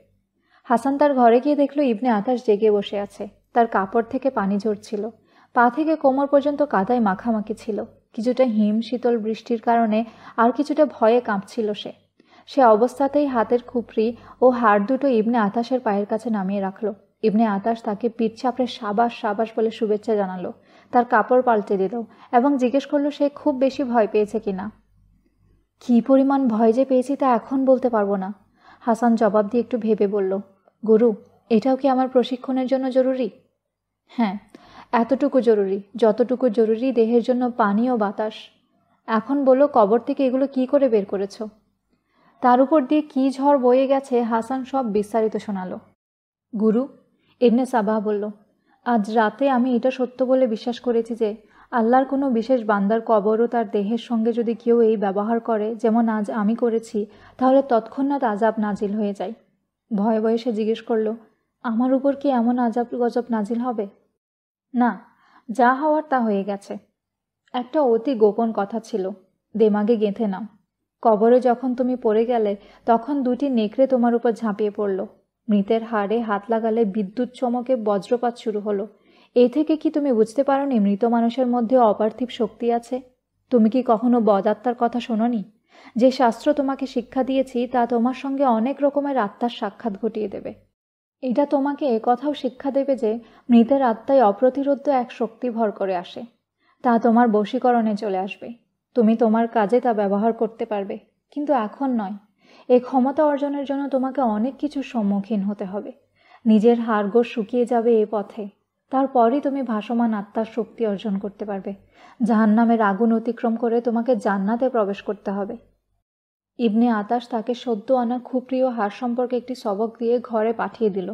হাসান তার ঘরে গিয়ে দেখল ইবনে আতাস জেগে বসে আছে তার কাপড় থেকে পানি ঝরছিল পা থেকে কোমর পর্যন্ত কাদায় মাখামাখি ছিল কিছুটা হিম শীতল বৃষ্টির কারণে আর কিছুটা ভয়ে কাঁপছিল সে সে অবস্থাতেই হাতের খুপরি ও হাড় দুটো ইবনে আতাসের পায়ের কাছে নামিয়ে রাখলো ইবনে আতাস তাকে পিঠ চাপড়ে সাবাস সাবাস বলে শুভেচ্ছা জানালো তার কাপড় পাল্টে দিল এবং জিজ্ঞেস করলো সে খুব বেশি ভয় পেয়েছে কিনা কী পরিমাণ ভয় যে পেয়েছি তা এখন বলতে পারবো না হাসান জবাব দিয়ে একটু ভেবে বলল গুরু এটাও কি আমার প্রশিক্ষণের জন্য জরুরি হ্যাঁ এতটুকু জরুরি যতটুকু জরুরি দেহের জন্য পানি ও বাতাস এখন বলো কবর থেকে এগুলো কি করে বের করেছ তার উপর দিয়ে কি ঝড় বয়ে গেছে হাসান সব বিস্তারিত শোনালো গুরু এমনে সাবাহ বলল আজ রাতে আমি এটা সত্য বলে বিশ্বাস করেছি যে আল্লাহর কোনো বিশেষ বান্দার কবর ও তার দেহের সঙ্গে যদি কেউ এই ব্যবহার করে যেমন আজ আমি করেছি তাহলে তৎক্ষণাৎ আজাব নাজিল হয়ে যায় ভয়ে ভয়ে সে জিজ্ঞেস করল আমার উপর কি এমন আজাব গজব নাজিল হবে না যা হওয়ার তা হয়ে গেছে একটা অতি গোপন কথা ছিল দেমাগে গেঁথে নাও কবরে যখন তুমি পড়ে গেলে তখন দুটি নেকড়ে তোমার উপর ঝাঁপিয়ে পড়ল মৃতের হাড়ে হাত লাগালে বিদ্যুৎ চমকে বজ্রপাত শুরু হলো এ থেকে কি তুমি বুঝতে পারো নি মৃত মানুষের মধ্যে অপার্থিব শক্তি আছে তুমি কি কখনো বদাত্মার কথা শোনি যে শাস্ত্র তোমাকে শিক্ষা দিয়েছি তা তোমার সঙ্গে অনেক রকমের আত্মার সাক্ষাৎ ঘটিয়ে দেবে এটা তোমাকে এ কথাও শিক্ষা দেবে যে মৃতের আত্মায় অপ্রতিরোধ্য এক শক্তি ভর করে আসে তা তোমার বশীকরণে চলে আসবে তুমি তোমার কাজে তা ব্যবহার করতে পারবে কিন্তু এখন নয় এ ক্ষমতা অর্জনের জন্য তোমাকে অনেক কিছুর সম্মুখীন হতে হবে নিজের হাড়গোড় শুকিয়ে যাবে এ পথে তারপরই তুমি ভাসমান আত্মার শক্তি অর্জন করতে পারবে জাহান্নামের আগুন অতিক্রম করে তোমাকে জান্নাতে প্রবেশ করতে হবে ইবনে আতাস তাকে সদ্য আনা খুব প্রিয় হার সম্পর্কে একটি সবক দিয়ে ঘরে পাঠিয়ে দিল